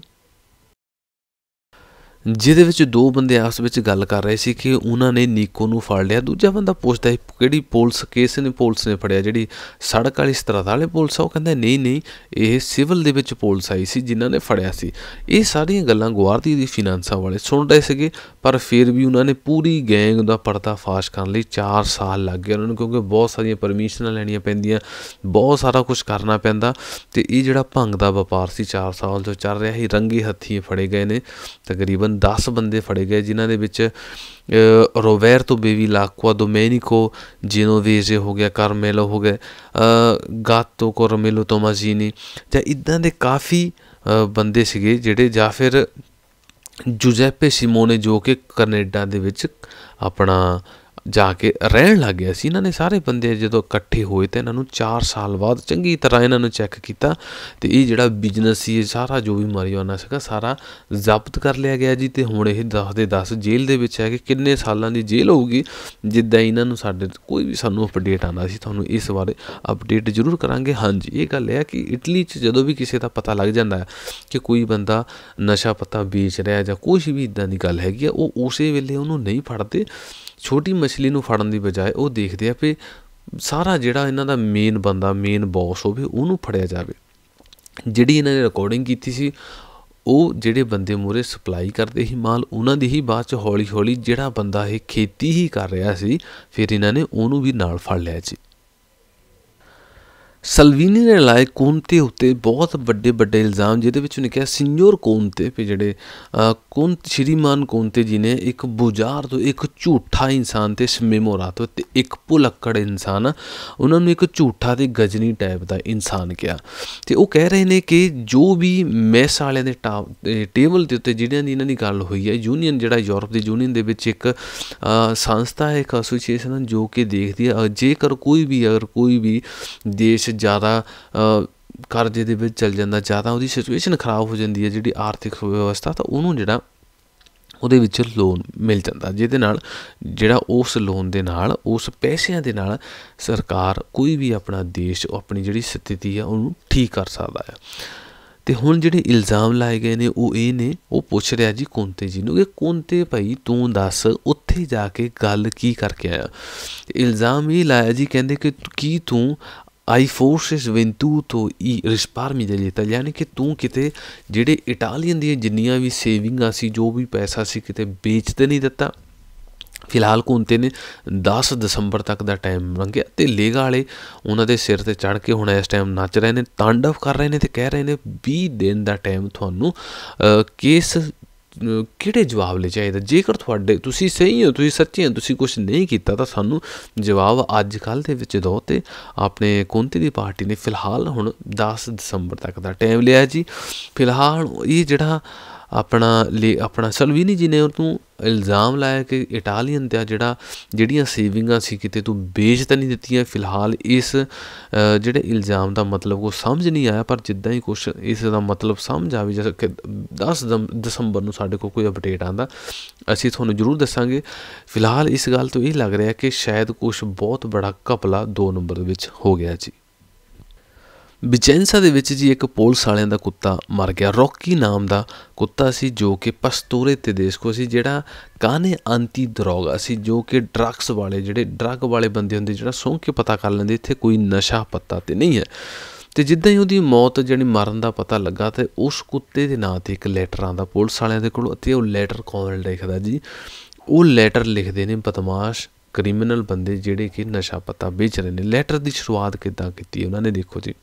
ਜਿਹਦੇ ਵਿੱਚ ਦੋ ਬੰਦੇ ਆਪਸ ਵਿੱਚ ਗੱਲ ਕਰ ਰਹੇ ਸੀ ਕਿ ਉਹਨਾਂ ਨੇ ਨੀਕੋ ਨੂੰ ਫੜ ਲਿਆ ਦੂਜਾ ਬੰਦਾ ਪੁੱਛਦਾ ਕਿਹੜੀ ਪੁਲਿਸ ਕਿਸ ਨੇ ਪੁਲਿਸ ਨੇ ਫੜਿਆ ਜਿਹੜੀ ਸੜਕ ਵਾਲੀ ਸਤਰਾਤ ਵਾਲੇ ਪੁਲਿਸ ਆ ਉਹ ਕਹਿੰਦਾ ਨਹੀਂ ਨਹੀਂ ਇਹ ਸਿਵਲ ਦੇ ਵਿੱਚ ਪੁਲਿਸ ਆਈ ਸੀ ਜਿਨ੍ਹਾਂ ਨੇ ਫੜਿਆ ਸੀ ਇਹ ਸਾਰੀਆਂ ਗੱਲਾਂ ਗਵਾਰਦੀ ਦੀ ਫਾਈਨਾਂਸਾਂ ਵਾਲੇ ਸੁਣ ਰਹੇ ਸੀਗੇ ਪਰ ਫਿਰ ਵੀ ਉਹਨਾਂ ਨੇ ਪੂਰੀ ਗੈਂਗ ਦਾ ਪਰਦਾ ਫਾਸ਼ ਕਰਨ ਲਈ 4 ਸਾਲ ਲੱਗ ਗਏ ਉਹਨਾਂ ਨੂੰ ਕਿਉਂਕਿ ਬਹੁਤ ਸਾਰੀਆਂ ਪਰਮਿਸ਼ਨਾਂ ਲੈਣੀਆਂ ਪੈਂਦੀਆਂ ਬਹੁਤ ਸਾਰਾ ਕੁਝ ਕਰਨਾ ਪੈਂਦਾ ਤੇ ਇਹ ਜਿਹੜਾ ਭੰਗ ਦਾ ਵਪਾਰ ਸੀ 4 ਸਾਲ ਤੋਂ ਚੱਲ ਰਿਹਾ ਸੀ ਰੰਗੇ ਹੱਥੀਂ ਫੜੇ ਗਏ ਨੇ ਤਕਰੀਬਨ ਤਕਰੀਬਨ 10 ਬੰਦੇ ਫੜੇ ਗਏ ਜਿਨ੍ਹਾਂ ਦੇ ਵਿੱਚ ਰੋਬਰਟੋ ਲਾਕਵਾ ਡੋਮੇਨਿਕੋ ਜਿਨੋਵੇਜ਼ੇ ਹੋ ਗਿਆ ਕਾਰਮੇਲੋ ਹੋ ਗਿਆ ਗਾਤੋ ਕੋਰਮੇਲੋ ਟੋਮਾਜ਼ੀਨੀ ਜਾਂ ਇਦਾਂ ਦੇ ਕਾਫੀ ਬੰਦੇ ਸੀਗੇ ਜਿਹੜੇ ਜਾਂ ਫਿਰ ਜੂਜ਼ੈਪੇ ਸਿਮੋਨੇ ਜੋ ਕਿ ਕੈਨੇਡਾ ਦੇ ਵਿੱਚ ਆਪਣਾ ਜਾ ਕੇ ਰਹਿਣ ਲੱਗ ਗਿਆ ਸੀ ਇਹਨਾਂ ਨੇ ਸਾਰੇ ਬੰਦੇ ਜਦੋਂ ਇਕੱਠੇ ਹੋਏ ਤੇ ਇਹਨਾਂ ਨੂੰ 4 ਸਾਲ ਬਾਅਦ ਚੰਗੀ ਤਰ੍ਹਾਂ ਇਹਨਾਂ ਨੂੰ ਚੈੱਕ ਕੀਤਾ ਤੇ ਇਹ ਜਿਹੜਾ ਬਿਜ਼ਨਸ ਸੀ ਇਹ ਸਾਰਾ ਜੋ ਵੀ ਮਾਰੀਵਾਨਾ ਸੀਗਾ ਸਾਰਾ ਜ਼ਬਤ ਕਰ ਲਿਆ ਗਿਆ ਜੀ ਤੇ ਹੁਣ ਇਹ 10 ਦੇ 10 ਜੇਲ੍ਹ ਦੇ ਵਿੱਚ ਹੈ ਕਿ ਕਿੰਨੇ ਸਾਲਾਂ ਦੀ ਜੇਲ੍ਹ ਹੋਊਗੀ ਜਿੱਦਾਂ ਇਹਨਾਂ ਨੂੰ ਸਾਡੇ ਕੋਈ ਵੀ ਸਾਨੂੰ ਅਪਡੇਟ ਆਂਦਾ ਸੀ ਤੁਹਾਨੂੰ ਇਸ ਬਾਰੇ ਅਪਡੇਟ ਜ਼ਰੂਰ ਕਰਾਂਗੇ ਹਾਂਜੀ ਇਹ ਗੱਲ ਹੈ ਕਿ ਇਟਲੀ 'ਚ ਜਦੋਂ ਵੀ ਕਿਸੇ ਦਾ ਪਤਾ ਲੱਗ ਜਾਂਦਾ ਹੈ ਕਿ ਕੋਈ ਬੰਦਾ ਨਸ਼ਾ ਪਤਾ ਵੇਚ ਰਿਹਾ ਜਾਂ ਕੁਝ ਵੀ ਇਦਾਂ ਦੀ ਗੱਲ ਹੈਗੀ ਆ ਉਹ ਉਸੇ ਵੇਲੇ ਉਹਨੂੰ ਨਹੀਂ ਫੜਦੇ ਛੋਟੀ ਮਛਲੀ ਨੂੰ ਫੜਨ ਦੀ ਬਜਾਏ ਉਹ ਦੇਖਦੇ ਆ ਵੀ ਸਾਰਾ ਜਿਹੜਾ ਇਹਨਾਂ ਦਾ ਮੇਨ ਬੰਦਾ ਮੇਨ ਬੌਸ ਹੋਵੇ ਉਹਨੂੰ ਫੜਿਆ ਜਾਵੇ ਜਿਹੜੀ ਇਹਨਾਂ ਨੇ ਰਿਕਾਰਡਿੰਗ ਕੀਤੀ ਸੀ ਉਹ ਜਿਹੜੇ ਬੰਦੇ ਮੂਰੇ ਸਪਲਾਈ ਕਰਦੇ ਸੀ ਮਾਲ ਉਹਨਾਂ ਦੀ ਹੀ ਬਾਅਦ ਚ ਹੌਲੀ-ਹੌਲੀ ਜਿਹੜਾ ਬੰਦਾ ਇਹ ਖੇਤੀ ਹੀ ਕਰ ਰਿਹਾ ਸੀ ਫਿਰ ਇਹਨਾਂ ਨੇ ਉਹਨੂੰ ਵੀ ਨਾਲ ਫੜ ਲਿਆ ਜੀ ਸਲਵੀਨੀ ਨੇ ਲਾਇ ਕੋਨਤੇ ਉਤੇ ਬਹੁਤ ਵੱਡੇ ਵੱਡੇ ਇਲਜ਼ਾਮ ਜਿਹਦੇ ਵਿੱਚ ਉਹਨੇ ਕਿਹਾ ਸਿੰਜੋਰ ਕੋਨਤੇ ਤੇ ਜਿਹੜੇ ਕੋਨ ਸ਼੍ਰੀਮਾਨ ਕੋਨਤੇ ਜੀ ਨੇ ਇੱਕ ਬੁਜ਼ਾਰ ਤੋਂ ਇੱਕ ਝੂਠਾ ਇਨਸਾਨ ਤੇ ਸ਼ਮੇਮੋਰਾ ਤੋਂ ਤੇ ਇੱਕ ਭੁਲੱਕੜ ਇਨਸਾਨ ਉਹਨਾਂ ਨੂੰ ਇੱਕ ਝੂਠਾ ਤੇ ਗਜਨੀ ਟਾਈਪ ਦਾ ਇਨਸਾਨ ਕਿਹਾ ਤੇ ਉਹ ਕਹਿ ਰਹੇ ਨੇ ਕਿ ਜੋ ਵੀ ਮੈਸ ਵਾਲਿਆਂ ਦੇ ਟੇਬਲ ਦੇ ਉੱਤੇ ਜਿਹੜਿਆਂ ਦੀ ਇਹਨਾਂ ਦੀ ਗੱਲ ਹੋਈ ਹੈ ਯੂਨੀਅਨ ਜਿਹੜਾ ਯੂਰਪ ਦੀ ਯੂਨੀਅਨ ਦੇ ਵਿੱਚ ਇੱਕ ਸੰਸਥਾ ਹੈ ਇੱਕ ਐਸੋਸੀਏਸ਼ਨ ਜੋ ਕਿ ਦੇਖਦੀ ਹੈ ਜੇਕਰ ਕੋਈ ਵੀ ਅਗਰ ਕੋਈ ਵੀ ਦੇਸ਼ ਜ਼ਿਆਦਾ ਕਰਜ਼ੇ ਦੇ ਵਿੱਚ ਚਲ ਜਾਂਦਾ ਜ਼ਿਆਦਾ ਉਹਦੀ ਸਿਚੁਏਸ਼ਨ ਖਰਾਬ ਹੋ ਜਾਂਦੀ ਹੈ ਜਿਹੜੀ ਆਰਥਿਕ ਵਿਵਸਥਾ ਤਾਂ ਉਹਨੂੰ ਜਿਹੜਾ ਉਹਦੇ ਵਿੱਚ ਲੋਨ ਮਿਲ ਜਾਂਦਾ ਜਿਹਦੇ ਨਾਲ ਜਿਹੜਾ ਉਸ ਲੋਨ ਦੇ ਨਾਲ ਉਸ ਪੈਸਿਆਂ ਦੇ ਨਾਲ ਸਰਕਾਰ ਕੋਈ ਵੀ ਆਪਣਾ ਦੇਸ਼ ਆਪਣੀ ਜਿਹੜੀ ਸਥਿਤੀ ਆ ਉਹਨੂੰ ਠੀਕ ਕਰ ਸਕਦਾ ਹੈ ਤੇ ਹੁਣ ਜਿਹੜੇ ਇਲਜ਼ਾਮ ਲਾਏ ਗਏ ਨੇ ਉਹ ਇਹ ਨੇ ਉਹ ਪੁੱਛ ਰਿਹਾ ਜੀ ਕੁੰਤੇ ਜੀ ਨੂੰ ਕਿ ਕੁੰਤੇ ਭਾਈ ਤੂੰ ਦੱਸ ਉੱਥੇ ਜਾ ਕੇ ਗੱਲ ਕੀ ਕਰਕੇ ਆਇਆ ਇਲਜ਼ਾਮ ਇਹ ਲਾਇਆ ਜੀ ਕਹਿੰਦੇ ਕਿ ਕੀ ਤੂੰ hai forse sventuto i risparmi degli italiani che tu ਕਿਤੇ ਜਿਹੜੇ ਇਟਾਲੀਅਨ ਦੀਆਂ ਜਿੰਨੀਆਂ ਵੀ ਸੇਵਿੰਗਾਂ ਸੀ ਜੋ ਵੀ ਪੈਸਾ ਸੀ ਕਿਤੇ ਵੇਚਦੇ ਨਹੀਂ ਦਿੱਤਾ ਫਿਲਹਾਲ ਕੁੰਤੇ ਨੇ 10 ਦਸੰਬਰ ਤੱਕ ਦਾ ਟਾਈਮ ਮੰਗਿਆ ਤੇ ਲੇਗਾ ਵਾਲੇ ਉਹਨਾਂ ਦੇ ਸਿਰ ਤੇ ਚੜ ਕੇ ਹੁਣ ਇਸ ਟਾਈਮ ਨੱਚ ਰਹੇ ਨੇ ਤਾਂਡਵ ਕਰ ਰਹੇ ਨੇ ਤੇ ਕਹਿ ਰਹੇ ਨੇ 20 ਦਿਨ ਦਾ ਟਾਈਮ ਤੁਹਾਨੂੰ ਕੇਸ ਕਿਹੜੇ ਜਵਾਬ ਲੈ ਚਾਹੀਦਾ ਜੇਕਰ ਤੁਹਾਡੇ ਤੁਸੀਂ ਸਹੀ ਹੋ ਤੁਸੀਂ ਸੱਚੇ ਹੋ ਤੁਸੀਂ ਕੁਝ ਨਹੀਂ ਕੀਤਾ ਤਾਂ ਸਾਨੂੰ ਜਵਾਬ ਅੱਜ ਕੱਲ ਦੇ ਵਿੱਚ ਦੋ ਤੇ ਆਪਣੇ ਕੌਂਤੀ ਦੀ ਪਾਰਟੀ ਨੇ ਫਿਲਹਾਲ ਹੁਣ 10 ਦਸੰਬਰ ਤੱਕ ਦਾ ਟਾਈਮ ਲਿਆ ਜੀ ਫਿਲਹਾਲ ਇਹ ਜਿਹੜਾ ਆਪਣਾ ਆਪਣਾ ਸਲਵੀਨੀ ਜੀ ਨੇ ਉਹ ਤੂੰ ਇਲਜ਼ਾਮ ਲਾਇਆ ਕਿ ਇਟਾਲੀਅਨ ਤੇ ਜਿਹੜਾ ਜਿਹੜੀਆਂ ਸੇਵਿੰਗਾਂ ਸੀ ਕਿਤੇ ਤੂੰ ਵੇਚ ਤਾਂ ਨਹੀਂ ਦਿੱਤੀਆਂ ਫਿਲਹਾਲ ਇਸ ਜਿਹੜੇ ਇਲਜ਼ਾਮ ਦਾ ਮਤਲਬ ਉਹ ਸਮਝ ਨਹੀਂ ਆਇਆ ਪਰ ਜਿੱਦਾਂ ਹੀ ਕੁਝ ਇਸ ਦਾ ਮਤਲਬ ਸਮਝ ਆਵੇ ਜਿਵੇਂ ਕਿ 10 ਦਸੰਬਰ ਨੂੰ ਸਾਡੇ ਕੋਲ ਕੋਈ ਅਪਡੇਟ ਆਂਦਾ ਅਸੀਂ ਤੁਹਾਨੂੰ ਜ਼ਰੂਰ ਦੱਸਾਂਗੇ ਫਿਲਹਾਲ ਇਸ ਗੱਲ ਤੋਂ ਇਹ ਲੱਗ ਰਿਹਾ ਕਿ ਸ਼ਾਇਦ ਕੁਝ ਬਹੁਤ ਬੜਾ ਘਪਲਾ 2 ਨੰਬਰ ਦੇ ਵਿੱਚ ਹੋ ਗਿਆ ਜੀ ਵਿਜੈਂਸਾ ਦੇ ਵਿੱਚ ਜੀ ਇੱਕ ਪੁਲਿਸ ਵਾਲਿਆਂ ਦਾ ਕੁੱਤਾ ਮਰ ਗਿਆ ਰੌਕੀ ਨਾਮ ਦਾ ਕੁੱਤਾ ਸੀ ਜੋ ਕਿ ਪਸਤੂਰੇ ਤੇ ਦੇਸ਼ ਕੋ ਸੀ ਜਿਹੜਾ ਕਾਨੇ ਅੰਤੀ ਦਰੋਗਾ ਸੀ ਜੋ ਕਿ ਡਰੱਗਸ ਵਾਲੇ ਜਿਹੜੇ ਡਰੱਗ ਵਾਲੇ ਬੰਦੇ ਹੁੰਦੇ ਜਿਹੜਾ ਸੌਂ ਕੇ ਪਤਾ ਕਰ ਲੈਂਦੇ ਇੱਥੇ ਕੋਈ ਨਸ਼ਾ ਪੱਤਾ ਤੇ ਨਹੀਂ ਹੈ ਤੇ ਜਿੱਦਾਂ ਹੀ ਉਹਦੀ ਮੌਤ ਜਿਹੜੀ ਮਰਨ ਦਾ ਪਤਾ ਲੱਗਾ ਤੇ ਉਸ ਕੁੱਤੇ ਦੇ ਨਾਂ ਤੇ ਇੱਕ ਲੈਟਰ ਆਂਦਾ ਪੁਲਿਸ ਵਾਲਿਆਂ ਦੇ ਕੋਲ ਅਤੇ ਉਹ ਲੈਟਰ ਕੌਣ ਲਿਖਦਾ ਜੀ ਉਹ ਲੈਟਰ ਲਿਖਦੇ ਨੇ ਬਦਮਾਸ਼ ਕ੍ਰਿਮੀਨਲ ਬੰਦੇ ਜਿਹੜੇ ਕਿ ਨਸ਼ਾ ਪੱਤਾ ਵੇਚ ਰਹੇ ਨੇ ਲੈਟਰ ਦੀ ਸ਼ੁਰੂਆਤ ਕਿਦਾਂ ਕੀਤੀ ਉਹਨਾਂ ਨੇ ਦੇਖੋ ਜੀ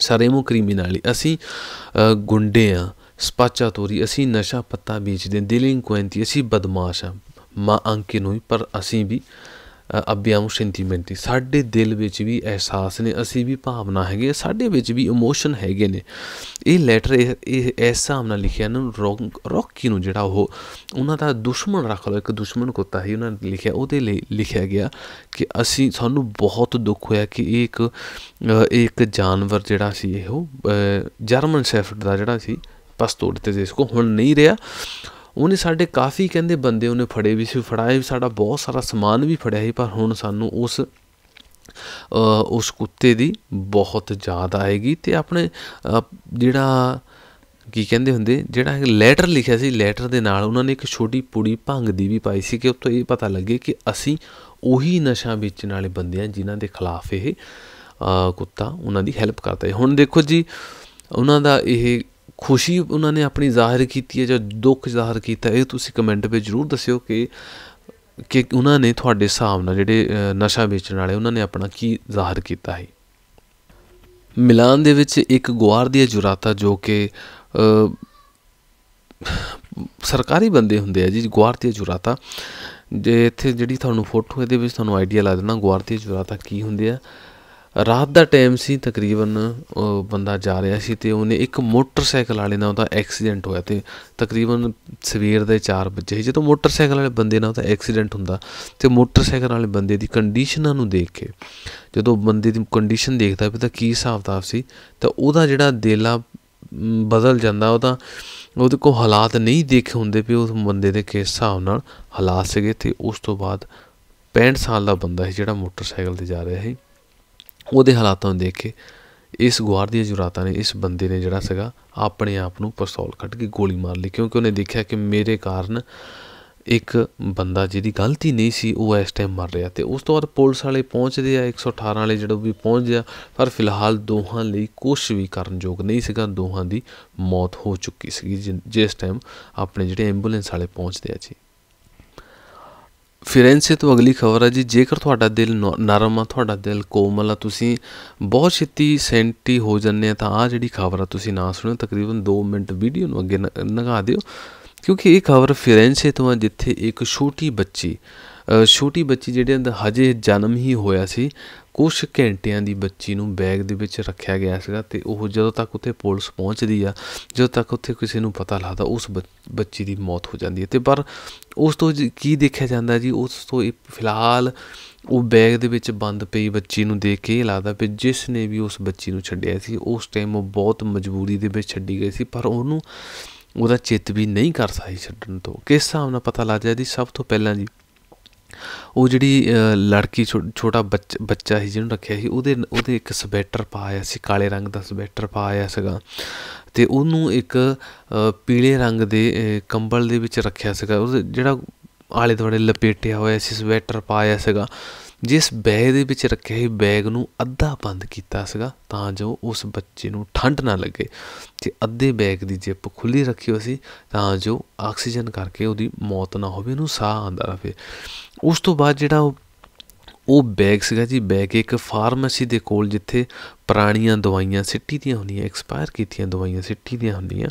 ਸਰੇਮੋ ਕ੍ਰਿਮੀਨਲੀ ਅਸੀਂ ਗੁੰਡੇ ਆ ਸਪਾਚਾ ਤੋਰੀ ਅਸੀਂ ਨਸ਼ਾ ਪੱਤਾ ਵੇਚਦੇ ਦਿਲਿੰਗ ਕੁਐਂਤੀ ਅਸੀਂ ਬਦਮਾਸ਼ ਆ ਮਾਂ ਅੰਕੇ ਨੂੰ ਪਰ ਅਸੀਂ ਵੀ ਅਭਿਆਮ ਸੈਂਟੀਮੈਂਟੀ ਸਾਡੇ ਦਿਲ ਵਿੱਚ ਵੀ ਅਹਿਸਾਸ ਨੇ ਅਸੀਂ ਵੀ ਭਾਵਨਾ ਹੈਗੇ ਸਾਡੇ ਵਿੱਚ ਵੀ ਇਮੋਸ਼ਨ ਹੈਗੇ ਨੇ ਇਹ ਲੈਟਰ ਇਹ ਐਸਾ ਆਮ ਨਾਲ ਲਿਖਿਆ ਨੂੰ ਰੌਕੀ ਨੂੰ ਜਿਹੜਾ ਉਹ ਉਹਨਾਂ ਦਾ ਦੁਸ਼ਮਣ ਰੱਖ ਲਓ ਇੱਕ ਦੁਸ਼ਮਣ ਕੁੱਤਾ ਹੀ ਉਹਨਾਂ ਨੇ ਲਿਖਿਆ ਉਹਦੇ ਲਈ ਲਿਖਿਆ ਗਿਆ ਕਿ ਅਸੀਂ ਸਾਨੂੰ ਬਹੁਤ ਦੁੱਖ ਹੋਇਆ ਕਿ ਇਹ ਇੱਕ ਇੱਕ ਜਾਨਵਰ ਜਿਹੜਾ ਸੀ ਇਹ ਜਰਮਨ ਸ਼ੈਫਰਡ ਦਾ ਜਿਹੜਾ ਸੀ ਪਸਤੋੜ ਤੇ ਜਿਸ ਕੋ ਹੁਣ ਨਹੀਂ ਰਿਹਾ ਉਹਨੇ ਸਾਡੇ ਕਾਫੀ ਕਹਿੰਦੇ ਬੰਦੇ ਉਹਨੇ ਫੜੇ ਵੀ ਸੀ ਫੜਾਏ ਵੀ ਸਾਡਾ ਬਹੁਤ ਸਾਰਾ ਸਮਾਨ ਵੀ ਫੜਿਆ ਸੀ ਪਰ ਹੁਣ ਸਾਨੂੰ ਉਸ ਉਸ ਕੁੱਤੇ ਦੀ ਬਹੁਤ ਜ਼ਿਆਦਾ ਆਏਗੀ ਤੇ ਆਪਣੇ ਜਿਹੜਾ ਕੀ ਕਹਿੰਦੇ ਹੁੰਦੇ ਜਿਹੜਾ ਲੈਟਰ ਲਿਖਿਆ ਸੀ ਲੈਟਰ ਦੇ ਨਾਲ ਉਹਨਾਂ ਨੇ ਇੱਕ ਛੋਟੀ ਪੁੜੀ ਭੰਗ ਦੀ ਵੀ ਪਾਈ ਸੀ ਕਿ ਉੱਥੋਂ ਇਹ ਪਤਾ ਲੱਗੇ ਕਿ ਅਸੀਂ ਉਹੀ ਨਸ਼ਾ ਵੇਚਣ ਵਾਲੇ ਬੰਦੇ ਆ ਜਿਨ੍ਹਾਂ ਦੇ ਖਿਲਾਫ ਇਹ ਕੁੱਤਾ ਉਹਨਾਂ ਦੀ ਹੈਲਪ ਕਰਦਾ ਹੈ ਹੁਣ ਦੇਖੋ ਜੀ ਉਹਨਾਂ ਦਾ ਇਹ ਖੁਸ਼ੀ ਉਹਨਾਂ ਨੇ ਆਪਣੀ ਜ਼ਾਹਿਰ ਕੀਤੀ ਹੈ ਜਾਂ ਦੁੱਖ ਜ਼ਾਹਿਰ ਕੀਤਾ ਇਹ ਤੁਸੀਂ ਕਮੈਂਟ ਵਿੱਚ ਜ਼ਰੂਰ ਦੱਸਿਓ ਕਿ ਕਿ ਉਹਨਾਂ ਨੇ ਤੁਹਾਡੇ ਹਿਸਾਬ ਨਾਲ ਜਿਹੜੇ ਨਸ਼ਾ ਵੇਚਣ ਵਾਲੇ ਉਹਨਾਂ ਨੇ ਆਪਣਾ ਕੀ ਜ਼ਾਹਿਰ ਕੀਤਾ ਹੈ ਮਿਲਾਨ ਦੇ ਵਿੱਚ ਇੱਕ ਦੀ ਜੁਰਾਤਾ ਜੋ ਕਿ ਸਰਕਾਰੀ ਬੰਦੇ ਹੁੰਦੇ ਆ ਜੀ ਦੀ ਜੁਰਾਤਾ ਜੇ ਇੱਥੇ ਜਿਹੜੀ ਤੁਹਾਨੂੰ ਫੋਟੋ ਇਹਦੇ ਵਿੱਚ ਤੁਹਾਨੂੰ ਆਈਡੀਆ ਲਾ ਦੇਣਾ ਦੀ ਜੁਰਾਤਾ ਕੀ ਹੁੰਦੇ ਆ ਰਾਤ ਦਾ ਟਾਈਮ ਸੀ ਤਕਰੀਬਨ ਬੰਦਾ ਜਾ ਰਿਹਾ ਸੀ ਤੇ ਉਹਨੇ ਇੱਕ ਮੋਟਰਸਾਈਕਲ ਵਾਲੇ ਨਾਲ ਉਹਦਾ ਐਕਸੀਡੈਂਟ ਹੋਇਆ ਤੇ ਤਕਰੀਬਨ ਸਵੇਰ ਦੇ 4 ਵਜੇ ਜਦੋਂ ਮੋਟਰਸਾਈਕਲ ਵਾਲੇ ਬੰਦੇ ਨਾਲ ਉਹਦਾ ਐਕਸੀਡੈਂਟ ਹੁੰਦਾ ਤੇ ਮੋਟਰਸਾਈਕਲ ਵਾਲੇ ਬੰਦੇ ਦੀ ਕੰਡੀਸ਼ਨਾਂ ਨੂੰ ਦੇਖ ਕੇ ਜਦੋਂ ਬੰਦੇ ਦੀ ਕੰਡੀਸ਼ਨ ਦੇਖਦਾ ਵੀ ਤਾਂ ਕੀ ਹਿਸਾਬ ਦਾ ਸੀ ਤਾਂ ਉਹਦਾ ਜਿਹੜਾ ਦੇਲਾ ਬਦਲ ਜਾਂਦਾ ਉਹਦਾ ਉਹਦੇ ਕੋ ਹਾਲਾਤ ਨਹੀਂ ਦੇਖੇ ਹੁੰਦੇ ਵੀ ਉਸ ਬੰਦੇ ਦੇ ਕਿਸ ਹਿਸਾਬ ਨਾਲ ਹਾਲਾਤ ਸੀਗੇ ਤੇ ਉਸ ਤੋਂ ਬਾਅਦ 65 ਸਾਲ ਦਾ ਬੰਦਾ ਸੀ ਜਿਹੜਾ ਮੋਟਰਸਾਈਕਲ ਤੇ ਜਾ ਰਿਹਾ ਸੀ ਉਹਦੇ ਹਾਲਾਤਾਂ ਨੂੰ ਦੇਖ ਕੇ ਇਸ ਗੁਆਰ ਦੀਆਂ ਜੁਰਾਤਾਂ ਨੇ ਇਸ ਬੰਦੇ ਨੇ ਜਿਹੜਾ ਸੀਗਾ ਆਪਣੇ ਆਪ ਨੂੰ ਪਿਸਤੌਲ ਕੱਢ ਕੇ ਗੋਲੀ ਮਾਰ ਲਈ ਕਿਉਂਕਿ ਉਹਨੇ ਦੇਖਿਆ ਕਿ ਮੇਰੇ ਕਾਰਨ ਇੱਕ ਬੰਦਾ ਜਿਹਦੀ ਗਲਤੀ ਨਹੀਂ ਸੀ ਉਹ ਇਸ ਟਾਈਮ ਮਰ ਰਿਹਾ ਤੇ ਉਸ ਤੋਂ ਬਾਅਦ ਪੁਲਿਸ ਵਾਲੇ ਪਹੁੰਚਦੇ ਆ 118 ਵਾਲੇ ਜਿਹੜਾ ਵੀ ਪਹੁੰਚ ਗਿਆ ਪਰ ਫਿਲਹਾਲ ਦੋਹਾਂ ਲਈ ਕੁਝ ਵੀ ਕਰਨ ਯੋਗ ਨਹੀਂ ਸੀਗਾ ਦੋਹਾਂ ਦੀ ਮੌਤ ਹੋ ਚੁੱਕੀ ਸੀ ਜਿਸ ਟਾਈਮ ਆਪਣੇ ਜਿਹੜੇ ਐਂਬੂਲੈਂਸ ਵਾਲੇ ਪਹੁੰਚਦੇ ਆ ਜੀ ਫਿਰੈਂਸੇ ਤੋਂ ਅਗਲੀ ਖਬਰ ਹੈ ਜੀ ਜੇਕਰ ਤੁਹਾਡਾ ਦਿਲ ਨਰਮ ਆ ਤੁਹਾਡਾ ਦਿਲ ਕੋਮਲ ਆ ਤੁਸੀਂ ਬਹੁਤ ਛੇਤੀ ਸੈਂਟੀ ਹੋ ਜੰਨੇ ਆ ਤਾਂ ਆ ਜਿਹੜੀ ਖਬਰ ਆ ਤੁਸੀਂ ਨਾ ਸੁਣੋ ਤਕਰੀਬਨ 2 ਮਿੰਟ ਵੀਡੀਓ ਨੂੰ ਅੱਗੇ ਨਗਾ ਦਿਓ ਕਿਉਂਕਿ ਇਹ ਖਬਰ ਫਿਰੈਂਸੇ ਤੋਂ ਆ ਜਿੱਥੇ ਇੱਕ ਛੋਟੀ ਬੱਚੀ ਛੋਟੀ ਬੱਚੀ ਜਿਹੜੇ ਹਜੇ ਜਨਮ ਹੀ ਹੋਇਆ ਸੀ ਕੁਝ ਘੰਟਿਆਂ ਦੀ ਬੱਚੀ ਨੂੰ ਬੈਗ ਦੇ ਵਿੱਚ ਰੱਖਿਆ ਗਿਆ ਸੀਗਾ ਤੇ ਉਹ ਜਦੋਂ ਤੱਕ ਉੱਥੇ ਪੁਲਿਸ ਪਹੁੰਚਦੀ ਆ ਜਦੋਂ ਤੱਕ ਉੱਥੇ ਕਿਸੇ ਨੂੰ ਪਤਾ ਲੱਗਦਾ ਉਸ ਬੱਚੀ ਦੀ ਮੌਤ ਹੋ ਜਾਂਦੀ ਹੈ ਤੇ ਪਰ ਉਸ ਤੋਂ ਕੀ ਦੇਖਿਆ ਜਾਂਦਾ ਜੀ ਉਸ ਤੋਂ ਫਿਲਹਾਲ ਉਹ ਬੈਗ ਦੇ ਵਿੱਚ ਬੰਦ ਪਈ ਬੱਚੀ ਨੂੰ ਦੇਖ ਕੇ ਇਹ ਲੱਗਦਾ ਕਿ ਜਿਸ ਨੇ ਵੀ ਉਸ ਬੱਚੀ ਨੂੰ ਛੱਡਿਆ ਸੀ ਉਸ ਟਾਈਮ ਉਹ ਬਹੁਤ ਮਜਬੂਰੀ ਦੇ ਵਿੱਚ ਛੱਡੀ ਗਈ ਸੀ ਪਰ ਉਹਨੂੰ ਉਹਦਾ ਚਿੱਤ ਵੀ ਨਹੀਂ ਕਰ ਸਕੀ ਛੱਡਣ ਤੋਂ ਕਿਸ ਹਿਸਾਬ ਨਾਲ ਪਤਾ ਲੱਗ ਜਾਂਦੀ ਜੀ ਸਭ ਤੋਂ ਪਹਿਲਾਂ ਜੀ ਉਹ ਜਿਹੜੀ ਲੜਕੀ ਛੋਟਾ ਬੱਚਾ ਸੀ ਜਿਹਨੂੰ ਰੱਖਿਆ ਸੀ ਉਹਦੇ ਉਹਦੇ ਇੱਕ ਸਵੈਟਰ ਪਾਇਆ ਸੀ ਕਾਲੇ ਰੰਗ ਦਾ ਸਵੈਟਰ ਪਾਇਆ ਸੀਗਾ ਤੇ ਉਹਨੂੰ ਇੱਕ ਪੀਲੇ ਰੰਗ ਦੇ ਕੰਬਲ ਦੇ ਵਿੱਚ ਰੱਖਿਆ ਸੀਗਾ ਉਹ ਜਿਹੜਾ ਆਲੇ ਦੁਆਲੇ ਲਪੇਟਿਆ ਹੋਇਆ ਸੀ ਸਵੈਟਰ ਪਾਇਆ ਸੀਗਾ ਜਿਸ ਬੈਗ ਦੇ ਵਿੱਚ ਰੱਖੇ ਹੋਏ ਬੈਗ ਨੂੰ ਅੱਧਾ ਬੰਦ ਕੀਤਾ ਸੀਗਾ ਤਾਂ ਜੋ ਉਸ ਬੱਚੇ ਨੂੰ ਠੰਡ ਨਾ ਲੱਗੇ ਤੇ ਅੱਧੇ ਬੈਗ ਦੀ ਜਿੱਪ ਖੁੱਲੀ ਰੱਖੀ ਹੋਈ ਸੀ ਤਾਂ ਜੋ ਆਕਸੀਜਨ ਕਰਕੇ ਉਹਦੀ ਮੌਤ ਨਾ ਹੋਵੇ ਉਹਨੂੰ ਸਾਹ ਆਂਦਾ ਰਹੇ ਉਸ ਤੋਂ ਬਾਅਦ ਜਿਹੜਾ ਉਹ ਉਹ ਬੈਗ ਸੀਗਾ ਜੀ ਬੈਗ ਇੱਕ ਫਾਰਮੇਸੀ ਦੇ ਕੋਲ ਜਿੱਥੇ ਪੁਰਾਣੀਆਂ ਦਵਾਈਆਂ ਸਿੱਟੀ ਦੀਆਂ ਹੁੰਦੀਆਂ ਐਕਸਪਾਇਰ ਕੀਤੀਆਂ ਦਵਾਈਆਂ ਸਿੱਟੀ ਦੀਆਂ ਹੁੰਦੀਆਂ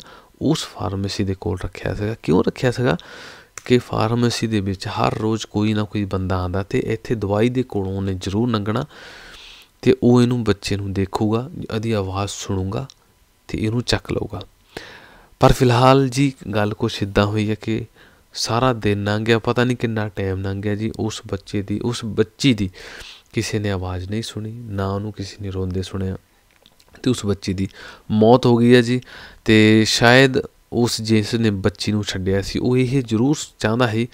ਉਸ ਫਾਰਮੇਸੀ ਦੇ ਕੋਲ ਰੱਖਿਆ ਸੀਗਾ ਕਿਉਂ ਰੱਖਿਆ ਸੀਗਾ ਕਿ ਫਾਰਮੇਸੀ ਦੇ ਵਿੱਚ ਹਰ ਰੋਜ਼ ਕੋਈ ਨਾ ਕੋਈ ਬੰਦਾ ਆਂਦਾ ਤੇ ਇੱਥੇ ਦਵਾਈ ਦੇ ਕੋਲੋਂ ਉਹਨੇ ਜ਼ਰੂਰ ਨੰਗਣਾ ਤੇ ਉਹ ਇਹਨੂੰ ਬੱਚੇ ਨੂੰ ਦੇਖੂਗਾ ਅਧੀ ਆਵਾਜ਼ ਸੁਣੂਗਾ ਤੇ ਇਹਨੂੰ ਚੱਕ ਲਊਗਾ ਪਰ ਫਿਲਹਾਲ ਜੀ ਗੱਲ ਕੁਛ ਇਦਾਂ ਹੋਈ ਹੈ ਕਿ ਸਾਰਾ ਦਿਨ ਲੰਘ ਗਿਆ ਪਤਾ ਨਹੀਂ ਕਿੰਨਾ ਟਾਈਮ ਲੰਘ ਗਿਆ ਜੀ ਉਸ ਬੱਚੇ ਦੀ ਉਸ ਬੱਚੀ ਦੀ ਕਿਸੇ ਨੇ ਆਵਾਜ਼ ਨਹੀਂ ਸੁਣੀ ਨਾ ਉਹਨੂੰ ਕਿਸੇ ਨੇ ਰੋਂਦੇ ਸੁਣਿਆ ਤੇ ਉਸ ਬੱਚੀ ਦੀ ਮੌਤ ਹੋ ਗਈ ਹੈ ਜੀ ਤੇ ਸ਼ਾਇਦ ਉਸ ਜਿਸ ਨੇ ਬੱਚੀ ਨੂੰ ਛੱਡਿਆ ਸੀ ਉਹ ਇਹ ਜ਼ਰੂਰ ਚਾਹੁੰਦਾ ਹੈ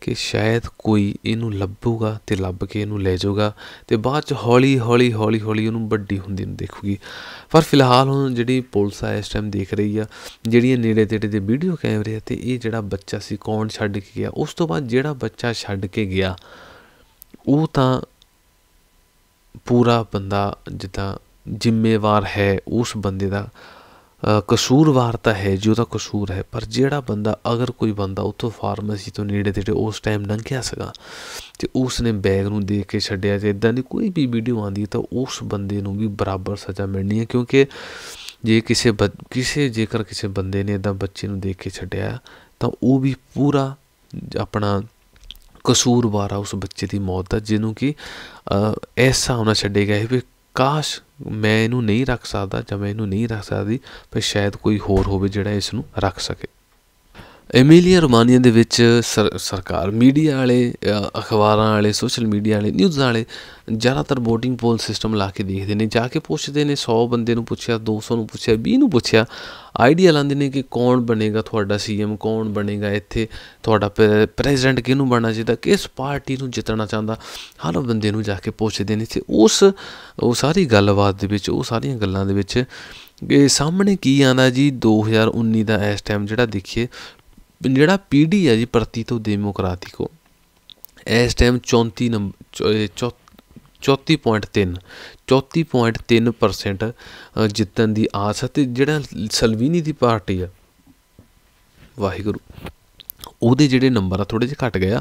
ਕਿ ਸ਼ਾਇਦ ਕੋਈ ਇਹਨੂੰ ਲੱਭੂਗਾ ਤੇ ਲੱਭ ਕੇ ਇਹਨੂੰ ਲੈ ਜਾਊਗਾ ਤੇ ਬਾਅਦ ਚ ਹੌਲੀ ਹੌਲੀ ਹੌਲੀ ਹੌਲੀ ਉਹਨੂੰ ਵੱਡੀ ਹੁੰਦੀ ਨੂੰ ਦੇਖੂਗੀ ਪਰ ਫਿਲਹਾਲ ਹੁਣ ਜਿਹੜੀ ਪੁਲਿਸ ਆ ਇਸ ਟਾਈਮ ਦੇਖ ਰਹੀ ਆ ਜਿਹੜੀਆਂ ਨੇੜੇ ਤੇੜੇ ਦੇ ਵੀਡੀਓ ਕੈਮਰੇ ਆ ਤੇ ਇਹ ਜਿਹੜਾ ਬੱਚਾ ਸੀ ਕੌਣ ਛੱਡ ਕੇ ਗਿਆ ਉਸ ਤੋਂ ਬਾਅਦ ਜਿਹੜਾ ਬੱਚਾ ਛੱਡ ਕੇ ਗਿਆ ਉਹ ਤਾਂ ਪੂਰਾ ਬੰਦਾ ਜਿੱਦਾਂ ਜ਼ਿੰਮੇਵਾਰ ਹੈ ਉਸ ਬੰਦੇ ਦਾ ਕਸੂਰਵਾਰ ਤਾਂ ਹੈ ਜੀ ਉਹਦਾ ਕਸੂਰ ਹੈ ਪਰ ਜਿਹੜਾ ਬੰਦਾ ਅਗਰ ਕੋਈ ਬੰਦਾ ਉਥੋਂ ਫਾਰਮੇਸੀ ਤੋਂ ਨੇੜੇ ਤੇੜੇ ਉਸ ਟਾਈਮ ਲੰਘਿਆ ਸਗਾ ਤੇ ਉਸ ਨੇ ਬੈਗ ਨੂੰ ਦੇਖ ਕੇ ਛੱਡਿਆ ਤੇ ਇਦਾਂ ਦੀ ਕੋਈ ਵੀ ਵੀਡੀਓ ਆਂਦੀ ਤਾਂ ਉਸ ਬੰਦੇ ਨੂੰ ਵੀ ਬਰਾਬਰ ਸਜ਼ਾ ਮਿਲਣੀ ਹੈ ਕਿਉਂਕਿ ਜੇ ਕਿਸੇ ਕਿਸੇ ਜੇਕਰ ਕਿਸੇ ਬੰਦੇ ਨੇ ਇਦਾਂ ਬੱਚੇ ਨੂੰ ਦੇਖ ਕੇ ਛੱਡਿਆ ਤਾਂ ਉਹ ਵੀ ਪੂਰਾ ਆਪਣਾ ਕਸੂਰਵਾਰ ਆ ਉਸ ਬੱਚੇ ਦੀ ਮੌਤ ਦਾ ਜਿਹਨੂੰ ਕਿ ਐਸਾ ਹੋਣਾ ਛੱਡੇ ਗਏ ਵੀ ਕਾਸ਼ ਮੈਂ ਇਹਨੂੰ ਨਹੀਂ ਰੱਖ ਸਕਦਾ ਜਾਂ ਮੈਂ ਇਹਨੂੰ ਨਹੀਂ ਰੱਖ ਸਕਦੀ ਪਰ ਸ਼ਾਇਦ ਕੋਈ ਹੋਰ ਹੋਵੇ ਜਿਹੜਾ ਇਸ ਨੂੰ ਰੱਖ ਸਕੇ ਐਮੀਲੀਆ ਰੋਮਾਨੀਆ ਦੇ ਵਿੱਚ ਸਰਕਾਰ ਮੀਡੀਆ ਵਾਲੇ ਅਖਬਾਰਾਂ ਵਾਲੇ ਸੋਸ਼ਲ ਮੀਡੀਆ ਵਾਲੇ ਨਿਊਜ਼ ਵਾਲੇ ਜ਼ਿਆਦਾਤਰ VOTING POLL ਸਿਸਟਮ ਲਾ ਕੇ ਦੇਖਦੇ ਨੇ ਜਾ ਕੇ ਪੁੱਛਦੇ ਨੇ 100 ਬੰਦੇ ਨੂੰ ਪੁੱਛਿਆ 200 ਨੂੰ ਪੁੱਛਿਆ 20 ਨੂੰ ਪੁੱਛਿਆ ਆਈਡੀਆ ਲਾਉਂਦੇ ਨੇ ਕਿ ਕੌਣ ਬਣੇਗਾ ਤੁਹਾਡਾ ਸੀਐਮ ਕੌਣ ਬਣੇਗਾ ਇੱਥੇ ਤੁਹਾਡਾ ਪ੍ਰੈਜ਼ੀਡੈਂਟ ਕਿਹਨੂੰ ਬਣਨਾ ਚਾਹੀਦਾ ਕਿਸ ਪਾਰਟੀ ਨੂੰ ਜਿੱਤਣਾ ਚਾਹੁੰਦਾ ਹਰ ਬੰਦੇ ਨੂੰ ਜਾ ਕੇ ਪੁੱਛਦੇ ਨੇ ਤੇ ਉਸ ਉਹ ਸਾਰੀ ਗੱਲਬਾਤ ਦੇ ਵਿੱਚ ਉਹ ਸਾਰੀਆਂ ਗੱਲਾਂ ਦੇ ਵਿੱਚ ਇਹ ਸਾਹਮਣੇ ਕੀ ਆਂਦਾ ਜੀ 2019 ਦਾ ਇਸ ਟਾਈਮ ਜਿਹੜਾ ਦੇਖੀਏ ਜਿਹੜਾ ਪੀਡੀ ਹੈ ਜੀ ਪ੍ਰਤੀ ਤੋਂ ਡੈਮੋਕ੍ਰਾਟਿਕੋ ਇਸ ਟਾਈਮ 34 ਨੰਬਰ 34.3 34.3% ਜਿੱਤਣ ਦੀ ਆਸ ਹੈ ਤੇ ਜਿਹੜਾ ਸਲਵੀਨੀ ਦੀ ਪਾਰਟੀ ਆ ਵਾਹਿਗੁਰੂ ਉਹਦੇ ਜਿਹੜੇ ਨੰਬਰ ਆ ਥੋੜੇ ਜਿਹਾ ਘਟ ਗਏ ਆ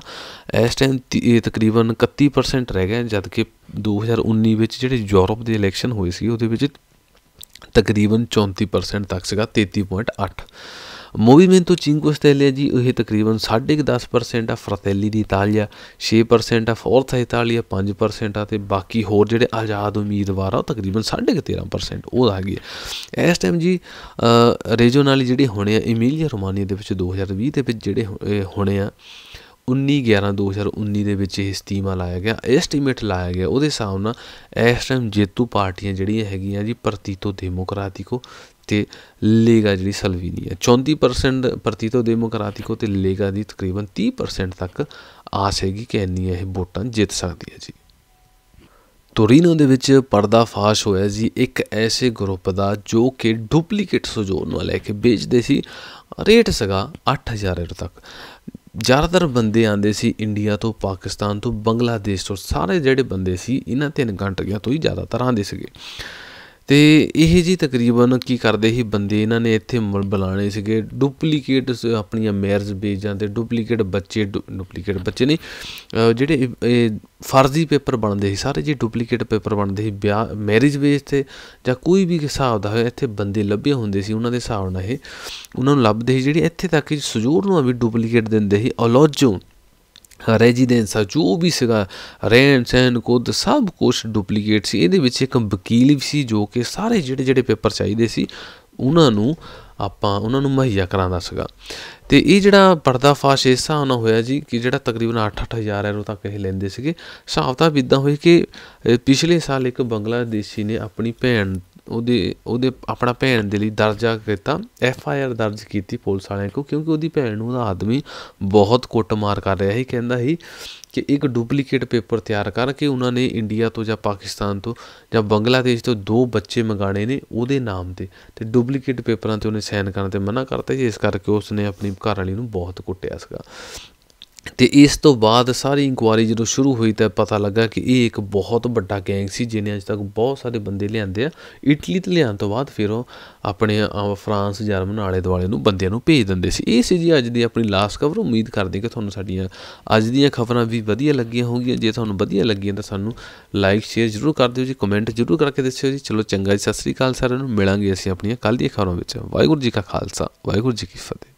ਇਸ ਟਾਈਮ ਤਕਰੀਬਨ 31% ਰਹਿ ਗਏ ਜਦ ਕਿ 2019 ਵਿੱਚ ਜਿਹੜੇ ਯੂਰਪ ਦੇ ਇਲੈਕਸ਼ਨ ਹੋਏ ਸੀ ਉਹਦੇ ਵਿੱਚ ਤਕਰੀਬਨ 34% ਤੱਕ ਸੀਗਾ 33.8 ਮੂਵਮੈਂਟੋ ਤੋਂ ਚਿੰਗ ਆਸਟ੍ਰੇਲੀਆ ਜੀ ਇਹ ਤਕਰੀਬਨ 10.5% ਆ ਫਰਤੈਲੀ ਦੀ ਇਤਾਲੀਆ 6% ਆ ਫੋਰਥ ਇਤਾਲੀਆ 5% ਆ ਤੇ ਬਾਕੀ ਹੋਰ ਜਿਹੜੇ ਆਜ਼ਾਦ ਉਮੀਦਵਾਰ ਆ ਉਹ ਤਕਰੀਬਨ 13.5% ਉਹ ਆ ਗਏ ਇਸ ਟਾਈਮ ਜੀ ਰੇਜੋਨਾਲੀ ਜਿਹੜੇ ਹੋਣੇ ਆ ਇਮੀਲੀਆ ਰੋਮਾਨੀਆ ਦੇ ਵਿੱਚ 2020 ਦੇ ਵਿੱਚ ਜਿਹੜੇ ਹੋਣੇ ਆ 19/11/2019 ਦੇ ਵਿੱਚ ਇਹ ਸਟੀਮਾ ਲਾਇਆ ਗਿਆ ਐਸਟੀਮੇਟ ਲਾਇਆ ਗਿਆ ਉਹਦੇ ਹਿਸਾਬ ਨਾਲ ਇਸ ਟਾਈਮ ਜੇਤੂ ਪਾਰਟੀਆਂ ਜਿਹੜੀਆਂ ਹੈਗੀਆਂ ਜੀ ਪ੍ਰਤੀਤੋ ਡੈਮੋਕ੍ਰਾਟਿਕੋ ਤੇ ਲੇਗਾ ਜਿਹੜੀ ਹੈ 34% ਪ੍ਰਤੀਤੋ ਡੈਮੋਕਰੈਟਿਕੋ ਤੇ ਲੇਗਾ ਦੀ ਤਕਰੀਬਨ 30% ਤੱਕ ਆਸ ਹੈਗੀ ਕਿ ਇੰਨੀ ਇਹ ਵੋਟਾਂ ਜਿੱਤ ਸਕਦੀ ਹੈ ਜੀ ਤੋਰੀਨੋ ਦੇ ਵਿੱਚ ਪਰਦਾ ਫਾਸ਼ ਹੋਇਆ ਜੀ ਇੱਕ ਐਸੇ ਗਰੁੱਪ ਦਾ ਜੋ ਕਿ ਡੁਪਲੀਕੇਟ ਸਜੋਨ ਵਾਲੇ ਕਿ ਵੇਚਦੇ ਸੀ ਰੇਟ ਸਗਾ 8000 ਰੁਪਏ ਤੱਕ ਜ਼ਿਆਦਾਤਰ ਬੰਦੇ ਆਂਦੇ ਸੀ ਇੰਡੀਆ ਤੋਂ ਪਾਕਿਸਤਾਨ ਤੋਂ ਬੰਗਲਾਦੇਸ਼ ਤੋਂ ਸਾਰੇ ਜਿਹੜੇ ਬੰਦੇ ਸੀ ਇਹਨਾਂ ਤਿੰਨ ਘੰਟਿਆਂ ਤੋਂ ਹੀ ਜ਼ਿਆਦਾਤਰ ਆਂਦੇ ਸੀਗੇ ਤੇ ਇਹ ਜੀ ਤਕਰੀਬਨ ਕੀ ਕਰਦੇ ਸੀ ਬੰਦੇ ਇਹਨਾਂ ਨੇ ਇੱਥੇ ਬੁਲਾਣੇ ਸੀਗੇ ਡੁਪਲੀਕੇਟ ਆਪਣੀਆਂ ਮੈਰਜ ਬੇਜਾਂ ਤੇ ਡੁਪਲੀਕੇਟ ਬੱਚੇ ਡੁਪਲੀਕੇਟ ਬੱਚੇ ਨਹੀਂ ਜਿਹੜੇ ਫਰਜ਼ੀ ਪੇਪਰ ਬਣਦੇ ਸੀ ਸਾਰੇ ਜੀ ਡੁਪਲੀਕੇਟ ਪੇਪਰ ਬਣਦੇ ਸੀ ਵਿਆਹ ਮੈਰਿਜ ਬੇਜ ਤੇ ਜਾਂ ਕੋਈ ਵੀ ਹਿਸਾਬ ਦਾ ਹੋਇਆ ਇੱਥੇ ਬੰਦੇ ਲੱਭੇ ਹੁੰਦੇ ਸੀ ਉਹਨਾਂ ਦੇ ਹਿਸਾਬ ਨਾਲ ਇਹ ਉਹਨਾਂ ਨੂੰ ਲੱਭਦੇ ਸੀ ਜਿਹੜੇ ਇੱਥੇ ਤੱਕ ਸਜੂਰ ਨੂੰ ਵੀ ਡੁਪਲੀਕੇਟ ਦਿੰਦੇ ਸੀ ਅਲੋਜੋ ਰੈਜ਼ੀਡੈਂਸ ਆ ਜੋ ਵੀ ਸੀਗਾ ਰੈਨ ਸੈਨ ਕੁਦ ਸਭ ਕੁਝ ਡੁਪਲੀਕੇਟ ਸੀ ਇਹਦੇ ਵਿੱਚ ਇੱਕ ਵਕੀਲ ਵੀ ਸੀ ਜੋ ਕਿ ਸਾਰੇ ਜਿਹੜੇ ਜਿਹੜੇ ਪੇਪਰ ਚਾਹੀਦੇ ਸੀ ਉਹਨਾਂ ਨੂੰ ਆਪਾਂ ਉਹਨਾਂ ਨੂੰ ਮਹੱਈਆ ਕਰਾਂਦਾ ਸੀਗਾ ਤੇ ਇਹ ਜਿਹੜਾ ਪਰਦਾਫਾਸ਼ ਇਸ ਹਿਸਾਬ ਨਾਲ ਹੋਇਆ ਜੀ ਕਿ ਜਿਹੜਾ ਤਕਰੀਬਨ 8-8000 ਐਰੋ ਤੱਕ ਇਹ ਲੈਂਦੇ ਸੀਗੇ ਹਿਸਾਬ ਤਾਂ ਇਦਾਂ ਹੋਇਆ ਕਿ ਪਿਛਲੇ ਸਾਲ ਇੱਕ ਬੰਗਲਾਦੇਸ਼ੀ ਨੇ ਆਪਣੀ ਭੈਣ ਉਹਦੇ ਉਹਦੇ ਆਪਣਾ ਭੈਣ ਦੇ ਲਈ ਦਰਜਾ ਕੀਤਾ ਐਫ ਆਈ ਆਰ ਦਰਜ ਕੀਤੀ ਪੁਲਿਸ ਵਾਲਿਆਂ ਕੋ ਕਿਉਂਕਿ ਉਹਦੀ ਭੈਣ ਨੂੰ ਉਹਦਾ ਆਦਮੀ ਬਹੁਤ ਕੁੱਟਮਾਰ ਕਰ ਰਿਹਾ ਸੀ ਕਹਿੰਦਾ ਸੀ ਕਿ ਇੱਕ ਡੁਪਲੀਕੇਟ ਪੇਪਰ ਤਿਆਰ ਕਰਕੇ ਉਹਨਾਂ ਨੇ ਇੰਡੀਆ ਤੋਂ ਜਾਂ ਪਾਕਿਸਤਾਨ ਤੋਂ ਜਾਂ ਬੰਗਲਾਦੇਸ਼ ਤੋਂ ਦੋ ਬੱਚੇ ਮੰਗਾਣੇ ਨੇ ਉਹਦੇ ਨਾਮ ਤੇ ਤੇ ਡੁਪਲੀਕੇਟ ਪੇਪਰਾਂ ਤੇ ਉਹਨੇ ਸਾਈਨ ਕਰਨ ਤੇ ਮਨਾ ਕਰਤਾ ਜਿਸ ਕਰਕੇ ਉਸਨੇ ਆਪਣੀ ਘਰ ਵਾਲੀ ਨੂੰ ਬਹੁਤ ਕੁੱਟਿਆ ਸੀਗਾ ਤੇ ਇਸ ਤੋਂ ਬਾਅਦ ਸਾਰੀ ਇਨਕੁਆਰੀ ਜਦੋਂ ਸ਼ੁਰੂ ਹੋਈ ਤਾਂ ਪਤਾ ਲੱਗਾ ਕਿ ਇਹ ਇੱਕ ਬਹੁਤ ਵੱਡਾ ਗੈਂਗ ਸੀ ਜਿਹਨੇ ਅੱਜ ਤੱਕ ਬਹੁਤ ਸਾਰੇ ਬੰਦੇ ਲਿਆਂਦੇ ਆ ਇਟਲੀ ਤੇ ਲਿਆਉਣ ਤੋਂ ਬਾਅਦ ਫਿਰ ਉਹ ਆਪਣੇ ਫਰਾਂਸ ਜਰਮਨ ਵਾਲੇ ਦੁਆਲੇ ਨੂੰ ਬੰਦਿਆਂ ਨੂੰ ਭੇਜ ਦਿੰਦੇ ਸੀ ਇਹ ਸੀ ਜੀ ਅੱਜ ਦੀ ਆਪਣੀ ਲਾਸਟ ਕਵਰ ਉਮੀਦ ਕਰਦੇ ਕਿ ਤੁਹਾਨੂੰ ਸਾਡੀਆਂ ਅੱਜ ਦੀਆਂ ਖਬਰਾਂ ਵੀ ਵਧੀਆ ਲੱਗੀਆਂ ਹੋਣਗੀਆਂ ਜੇ ਤੁਹਾਨੂੰ ਵਧੀਆ ਲੱਗੀਆਂ ਤਾਂ ਸਾਨੂੰ ਲਾਈਕ ਸ਼ੇਅਰ ਜ਼ਰੂਰ ਕਰ ਦਿਓ ਜੀ ਕਮੈਂਟ ਜ਼ਰੂਰ ਕਰਕੇ ਦੱਸਿਓ ਜੀ ਚਲੋ ਚੰਗਾ ਜੀ ਸਤਿ ਸ੍ਰੀ ਅਕਾਲ ਸਾਰਿਆਂ ਨੂੰ ਮਿਲਾਂਗੇ ਅਸੀਂ ਆਪਣੀਆਂ ਕੱਲ ਦੀਆਂ ਖਬਰਾਂ ਵਿੱਚ ਵਾਹਿਗੁਰੂ ਜੀ ਕਾ ਖਾਲਸਾ ਵਾਹਿਗੁਰੂ ਜੀ ਕੀ ਫਤਿਹ